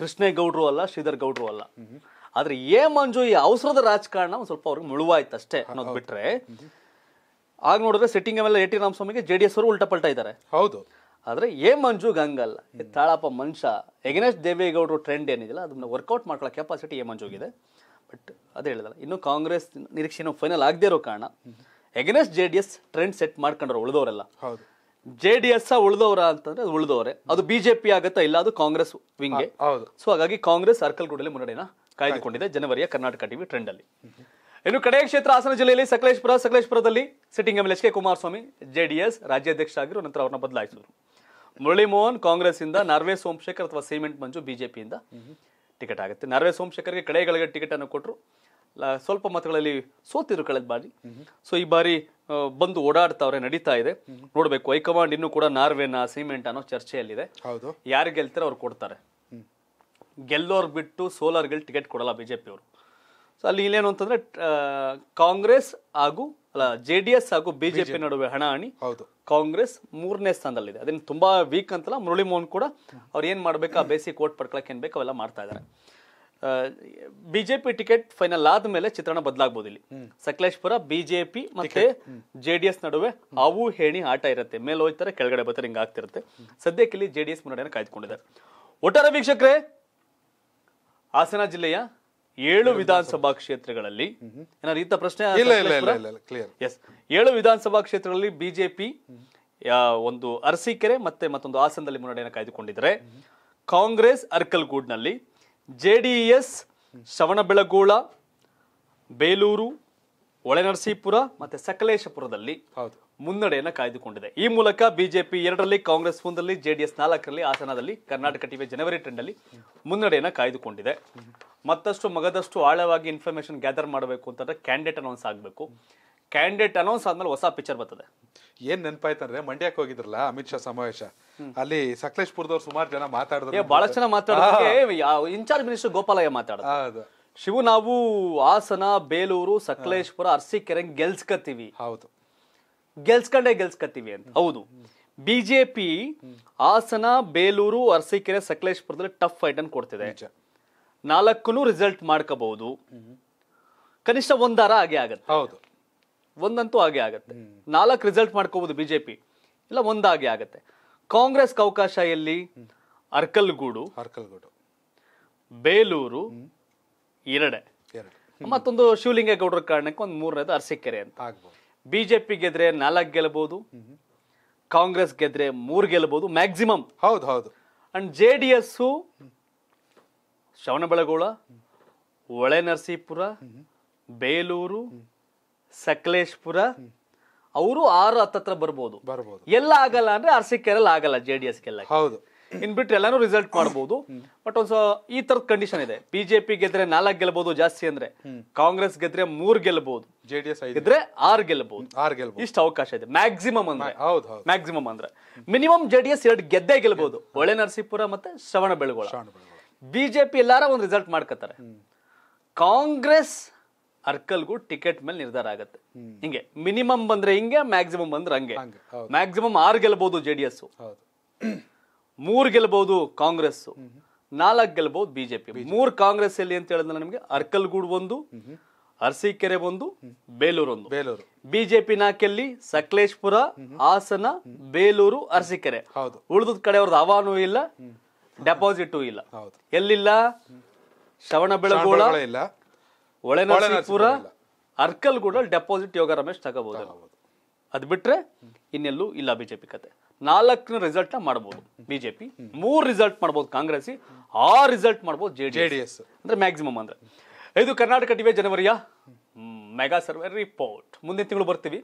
ಕೃಷ್ಣೇಗೌಡರು ಅಲ್ಲ ಶ್ರೀಧರ್ ಗೌಡ್ರು ಅಲ್ಲ ಆದ್ರೆ ಎ ಮಂಜು ಈ ಅವಸರದ ರಾಜಕಾರಣ ಸ್ವಲ್ಪ ಅವ್ರಿಗೆ ಮುಳುವಾಯ್ತು ಅಷ್ಟೇ ಅನ್ನೋದು ಬಿಟ್ರೆ ಆಗ ನೋಡಿದ್ರೆ sitting M L A T ರಾಮಸ್ವಾಮಿಗೆ ಜೆ ಡಿ ಎಸ್ ಅವರು ಉಲ್ಟಾ ಪಲ್ಟಾ ಇದ್ದಾರೆ ಹೌದು ಆದರೆ ಏ ಮಂಜು ಗಂಗಲ್ಲ ತಾಳಪ್ಪ ಮನುಷ್ಯ ಎಗನೆಸ್ಟ್ ದೇವೇಗೌಡರು ಟ್ರೆಂಡ್ ಏನಿದೆಯಲ್ಲ ಅದನ್ನ ವರ್ಕೌಟ್ ಮಾಡ್ಕೊಳ್ಳೋ ಕೆಪಾಸಿಟಿ ಏ ಮಂಜುಗಿದೆ ಬಟ್ ಅದೇ ಹೇಳಿದಲ್ಲ ಇನ್ನು ಕಾಂಗ್ರೆಸ್ ನಿರೀಕ್ಷೆನೂ ಫೈನಲ್ ಆಗದೇ ಇರೋ ಕಾರಣ against J D S trend set ಮಾಡ್ಕೊಂಡ್ರು ಉಳಿದವರೆಲ್ಲ ಜೆ ಡಿ ಎಸ್ ಉಳಿದವರ ಅಂತಂದ್ರೆ ಅದು ಉಳಿದವರೇ ಅದು ಬಿಜೆಪಿ ಆಗುತ್ತಾ ಇಲ್ಲ ಅದು ಕಾಂಗ್ರೆಸ್ ವಿಂಗ್ ಸೊ ಹಾಗಾಗಿ ಕಾಂಗ್ರೆಸ್ ಸರ್ಕಲ್ ಗುಡಲ್ಲಿ ಮುನ್ನಡೆಯನ್ನ ಕಾಯ್ದುಕೊಂಡಿದೆ ಜನವರಿಯ ಕರ್ನಾಟಕ ಟಿವಿ ಟ್ರೆಂಡ್ ಅಲ್ಲಿ ಇನ್ನು ಕಡೆಯ ಕ್ಷೇತ್ರ ಹಾಸನ ಜಿಲ್ಲೆಯಲ್ಲಿ ಸಕಲೇಶ್ಪುರ ಸಕಲೇಶ್ಪುರದಲ್ಲಿ sitting M L H K Kumaraswamy JDS ರಾಜ್ಯಾಧ್ಯಕ್ಷ ಆಗಿರೋ ನಂತರ ಅವ್ರನ್ನ ಬದಲಾಯಿಸಿದ್ರು ಮುರಳಿ ಮೋಹನ್ ಕಾಂಗ್ರೆಸ್ ಇಂದ ನಾರ್ವೆ ಸೋಮಶೇಖರ್ ಅಥವಾ ಸೀಮೆಂಟ್ ಮಂಜು ಬಿಜೆಪಿಯಿಂದ ಟಿಕೆಟ್ ಆಗುತ್ತೆ ನಾರ್ವೆ ಗೆ ಕಡೆಗಳಿಗೆ ಟಿಕೆಟ್ ಅನ್ನು ಕೊಟ್ಟರು ಸ್ವಲ್ಪ ಮತಗಳಲ್ಲಿ ಸೋತಿದ್ರು ಕಳೆದ ಬಾರಿ ಸೊ ಈ ಬಾರಿ ಬಂದು ಓಡಾಡ್ತಾವ್ರೆ ನಡೀತಾ ಇದೆ ನೋಡ್ಬೇಕು ಹೈಕಮಾಂಡ್ ಇನ್ನು ಕೂಡ ನಾರ್ವೆನ ಸಿಮೆಂಟ್ ಅನ್ನೋ ಚರ್ಚೆಯಲ್ಲಿದೆ ಯಾರು ಗೆಲ್ತಾರೆ ಅವ್ರು ಕೊಡ್ತಾರೆ ಗೆಲ್ಲೋರ್ ಬಿಟ್ಟು ಸೋಲಾರ್ ಗೆಲ್ ಟಿಕೆಟ್ ಕೊಡಲ್ಲ ಬಿಜೆಪಿ ಸೊ ಅಲ್ಲಿ ಇಲ್ಲೇನು ಅಂತಂದ್ರೆ ಕಾಂಗ್ರೆಸ್ ಹಾಗೂ ಜीडीಎಸ್ ಹಾಗೂ ಬಿಜೆಪಿ ನಡುವೆ ಹಣಾಣಿ ಹೌದು ಕಾಂಗ್ರೆಸ್ ಮೂರನೇ ಸ್ಥಾನದಲ್ಲಿದೆ ಅದರಿಂದ ತುಂಬಾ वीक ಅಂತಲ್ಲ ಮುರುಳಿಮೋನ್ ಕೂಡ ಅವರು ಏನು ಮಾಡಬೇಕು ಆ ಬೇಸಿ ಕೋಟ್ ಪಡ್ಕೋಕೆ ಏನು ಬೇಕೋ ಅವೆಲ್ಲಾ ಮಾಡ್ತಾ ಇದ್ದಾರೆ ಬಿಜೆಪಿ ಟಿಕೆಟ್ ಫೈನಲ್ ಆದ ಮೇಲೆ ಚಿತ್ರಣ ಬದಲಾಗಬಹುದು ಇಲ್ಲಿ ಸಕಲೇಶ್ಪುರ ಬಿಜೆಪಿ ಮತ್ತೆ ಜीडीಎಸ್ ನಡುವೆ ಅವೂ ಹೇಣಿಾಟ ಇರುತ್ತೆ ಮೇಲ್ ಹೋಯ್ತರೆ ಕೆಳಗೆ ಬತ್ತರಿಂಗ್ ಆಗ್ತಿರುತ್ತೆ ಸದ್ಯಕ್ಕೆ ಇಲ್ಲಿ ಜीडीಎಸ್ ಮುನ್ನಡೆಯನ ಕಾಯ್ದಿಕೊಂಡಿದ್ದಾರೆ ವോട്ടರ ವಿಕ್ಷಕರೆ ಆಸನ ಜಿಲ್ಲೆಯ ಏಳು ವಿಧಾನಸಭಾ ಕ್ಷೇತ್ರಗಳಲ್ಲಿ ಏನಾದ್ರು ಇಂಥ ಪ್ರಶ್ನೆ ಕ್ಲಿಯರ್ ಏಳು ವಿಧಾನಸಭಾ ಕ್ಷೇತ್ರಗಳಲ್ಲಿ ಬಿಜೆಪಿ ಒಂದು ಅರಸೀಕೆರೆ ಮತ್ತೆ ಮತ್ತೊಂದು ಹಾಸನದಲ್ಲಿ ಮುನ್ನಡೆಯನ್ನು ಕಾಯ್ದುಕೊಂಡಿದ್ದಾರೆ ಕಾಂಗ್ರೆಸ್ ಅರ್ಕಲ್ಗೂಡ್ನಲ್ಲಿ J D S Shravanabelagola Belur Holenarasipur ಮತ್ತೆ ಸಕಲೇಶಪುರದಲ್ಲಿ ಮುನ್ನಡೆಯನ್ನು ಕಾಯ್ದುಕೊಂಡಿದೆ ಈ ಮೂಲಕ ಬಿಜೆಪಿ ಎರಡರಲ್ಲಿ ಕಾಂಗ್ರೆಸ್ ಒಂದರಲ್ಲಿ ಜೆಡಿಎಸ್ ನಾಲ್ಕರಲ್ಲಿ ಹಾಸನದಲ್ಲಿ ಕರ್ನಾಟಕ ಟಿವಿ ಜನವರಿ ಅಲ್ಲಿ ಮುನ್ನಡೆಯನ್ನು ಕಾಯ್ದುಕೊಂಡಿದೆ ಮತ್ತಷ್ಟು ಮಗದಷ್ಟು ಆಳವಾಗಿ ಇನ್ಫಾರ್ಮೇಷನ್ ಗ್ಯಾದರ್ ಮಾಡಬೇಕು ಅಂತಂದ್ರೆ ಕ್ಯಾಂಡಿಡೇಟ್ ಅನೌನ್ಸ್ ಆಗಬೇಕು ಕ್ಯಾಂಡಿಡೇಟ್ ಅನೌನ್ಸ್ ಆದ್ಮೇಲೆ ಹೊಸ ಪಿಕ್ಚರ್ ಬರ್ತದೆ ಏನ್ ನೆನಪಾಯ್ತಂದ್ರೆ ಮಂಡ್ಯಕ್ಕೆ ಹೋಗಿದ್ರಲ್ಲ ಅಮಿತ್ ಶಾ ಸಮಾವೇಶ ಅಲ್ಲಿ ಸಕಲೇಶ್ಪುರದವ್ರು ಸುಮಾರು ಜನ ಮಾತಾಡಿದ್ರು ಬಹಳ ಜನ ಮಾತಾಡಿದ್ರೆ ಇನ್ಚಾರ್ಜ್ ಮಿನಿಸ್ಟರ್ ಗೋಪಾಲಯ್ಯ ಮಾತಾಡ ಶಿವು ನಾವು ಹಾಸನ ಬೇಲೂರು ಸಕಲೇಶ್ಪುರ ಅರ್ಸಿಕೆರೆ ಗೆಲ್ಸ್ಕತ್ತೀವಿ ಹೌದು ಗೆಲ್ಸ್ಕೊಂಡೇ ಗೆಲ್ಸ್ಕತ್ತೀವಿ ಅಂತ ಹೌದು ಬಿಜೆಪಿ ಹಾಸನ ಬೇಲೂರು ಅರ್ಸಿಕೆರೆ ಸಕಲೇಶ್ಪುರದಲ್ಲಿ ಟಫ್ ಫೈಟ್ ಅನ್ನು ಕೊಡ್ತಿದೆ ನಾಲ್ಕು ರಿಸಲ್ಟ್ ಮಾಡ್ಕೋಬಹುದು ಕನಿಷ್ಠ ಒಂದಾರ ಹಾಗೆ ಆಗತ್ತೆ ಹೌದು ಒಂದಂತೂ ಹಾಗೆ ಆಗತ್ತೆ ನಾಲ್ಕು ರಿಸಲ್ಟ್ ಮಾಡ್ಕೋಬಹುದು ಬಿಜೆಪಿ ಇಲ್ಲ ಒಂದಾಗೆ ಆಗತ್ತೆ ಕಾಂಗ್ರೆಸ್ ಅವಕಾಶ ಎಲ್ಲಿ ಅರ್ಕಲ್ಗೂಡು ಅರ್ಕಲ್ಗೂಡು ಬೇಲೂರು ಎರಡೆ ಮತ್ತೊಂದು ಶಿವಲಿಂಗೇಗೌಡರ ಕಾರಣಕ್ಕೆ ಒಂದು ಮೂರನೇದು ಅರಸೀಕೆರೆ ಅಂತ ಬಿಜೆಪಿ ಗೆದ್ರೆ ನಾಲ್ಕು ಗೆಲ್ಲಬಹುದು ಕಾಂಗ್ರೆಸ್ ಗೆದ್ರೆ ಮೂರ್ ಗೆಲ್ಲಬಹುದು ಮ್ಯಾಕ್ಸಿಮಮ್ ಹೌದು ಹೌದು ಅಂಡ್ ಜೆ ಡಿ ಎಸ್ ಹೊಳೆ ನರಸೀಪುರ ಬೇಲೂರು ಸಕಲೇಶ್ಪುರ ಅವರು ಆರು ಹತ್ತತ್ರ ಬರ್ಬೋದು ಬರ್ಬೋದು ಎಲ್ಲ ಆಗಲ್ಲ ಅಂದ್ರೆ ಆರ್ ಸಿ ಆಗಲ್ಲ ಜೆ ಡಿ ಎಸ್ ಹೌದು ಇನ್ ಬಿಟ್ಟು ಎಲ್ಲಾನು ರಿಸಲ್ಟ್ ಮಾಡಬಹುದು ಬಟ್ ಒಂದ್ಸ ಈ ತರದ ಕಂಡೀಷನ್ ಇದೆ ಬಿಜೆಪಿ ಗೆದ್ರೆ ನಾಲ್ಕು ಗೆಲ್ಬಹುದು ಜಾಸ್ತಿ ಅಂದ್ರೆ ಕಾಂಗ್ರೆಸ್ ಗೆದ್ರೆ ಮೂರ್ ಗೆಲ್ಬಹುದು ಜೆಡಿಎಸ್ ಗೆದ್ರೆ ಆರ್ ಗೆಲ್ಬಹುದು ಆರ್ ಗೆಲ್ಬಹುದು ಇಷ್ಟು ಅವಕಾಶ ಇದೆ ಮ್ಯಾಕ್ಸಿಮಮ್ ಅಂದ್ರೆ ಹೌದು ಮ್ಯಾಕ್ಸಿಮಮ್ ಅಂದ್ರೆ ಮಿನಿಮಮ್ ಜೆಡಿಎಸ್ ಎರಡು ಗೆದ್ದೇ ಗೆಲ್ಬಹುದು ಹೊಳೆ ನರಸೀಪುರ ಮತ್ತೆ ಶ್ರವಣ ಬೆಳಗೊಳ ಬಿ ಜೆ ಪಿ ಎಲ್ಲಾರ ಒಂದು ರಿಸಲ್ಟ್ ಮಾಡ್ಕೋತಾರೆ ಕಾಂಗ್ರೆಸ್ ಅರ್ಕಲ್ಗೂ ಟಿಕೆಟ್ ಮೇಲೆ ನಿರ್ಧಾರ ಆಗುತ್ತೆ ಹಿಂಗೆ ಮಿನಿಮಮ್ ಬಂದ್ರೆ ಹಿಂಗೆ ಮ್ಯಾಕ್ಸಿಮಮ್ ಬಂದ್ರೆ ಹಂಗೆ ಮ್ಯಾಕ್ಸಿಮಮ್ ಆರ್ ಗೆಲ್ಬಹುದು ಜೆ ಡಿ ಎಸ್ ಮೂರ್ ಗೆಲ್ಬಹುದು ಕಾಂಗ್ರೆಸ್ ನಾಲ್ಕು ಗೆಲ್ಬಹುದು ಬಿಜೆಪಿ ಮೂರ್ ಕಾಂಗ್ರೆಸ್ ಎಲ್ಲಿ ಅಂತ ಹೇಳಿದ್ರೆ ನಮಗೆ ಅರ್ಕಲ್ಗೂಡ್ ಒಂದು ಅರಸೀಕೆರೆ ಒಂದು ಬೇಲೂರು ಒಂದು ಬೇಲೂರು ಬಿಜೆಪಿ ನಾಲ್ಕೆಲ್ಲಿ ಸಕಲೇಶ್ಪುರ ಹಾಸನ ಬೇಲೂರು ಅರಸೀಕೆರೆ ಉಳಿದ ಕಡೆ ಅವ್ರದ್ದು ಆವಾನು ಇಲ್ಲ ಡೆಪಾಸಿಟ್ ಇಲ್ಲ ಎಲ್ಲಿಲ್ಲ ಶ್ರವಣ ಬೆಳಗೋಳ ಇಲ್ಲ ಅರ್ಕಲ್ ಕೂಡ ಡೆಪಾಸಿಟ್ ಯೋಗ ರಮೇಶ್ ತಗೋಬಹುದು ಅದು ಬಿಟ್ರೆ ಇನ್ನೆಲ್ಲೂ ಇಲ್ಲ ಬಿಜೆಪಿ ಕತೆ ನಾಲ್ಕನ ರಿಸಲ್ಟ್ ಮಾಡ್ಬೋದು ಬಿಜೆಪಿ ಮೂರು ರಿಸಲ್ಟ್ ಮಾಡ್ಬೋದು ಕಾಂಗ್ರೆಸ್ ಆ ರಿಸಲ್ಟ್ ಮಾಡ್ಬೋದು ಜೆ ಡಿ ಎಸ್ ಅಂದ್ರೆ ಮ್ಯಾಕ್ಸಿಮಮ್ ಅಂದ್ರೆ ಇದು ಕರ್ನಾಟಕ ಟಿವಿಯ ಜನವರಿಯ ಮೆಗಾ ಸರ್ವೆ ರಿಪೋರ್ಟ್ ಮುಂದಿನ ತಿಂಗಳು ಬರ್ತೀವಿ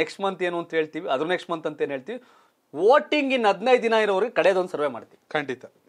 ನೆಕ್ಸ್ಟ್ ಮಂತ್ ಏನು ಅಂತ ಹೇಳ್ತೀವಿ ಅದ್ರ ನೆಕ್ಸ್ಟ್ ಮಂತ್ ಅಂತ ಏನು ಹೇಳ್ತೀವಿ ವೋಟಿಂಗ್ ಇನ್ ಹದಿನೈದು ದಿನ ಇರೋರಿಗೆ ಕಡೆಯದೊಂದು ಸರ್ವೆ ಮಾಡ್ತೀವಿ ಖಂಡಿತ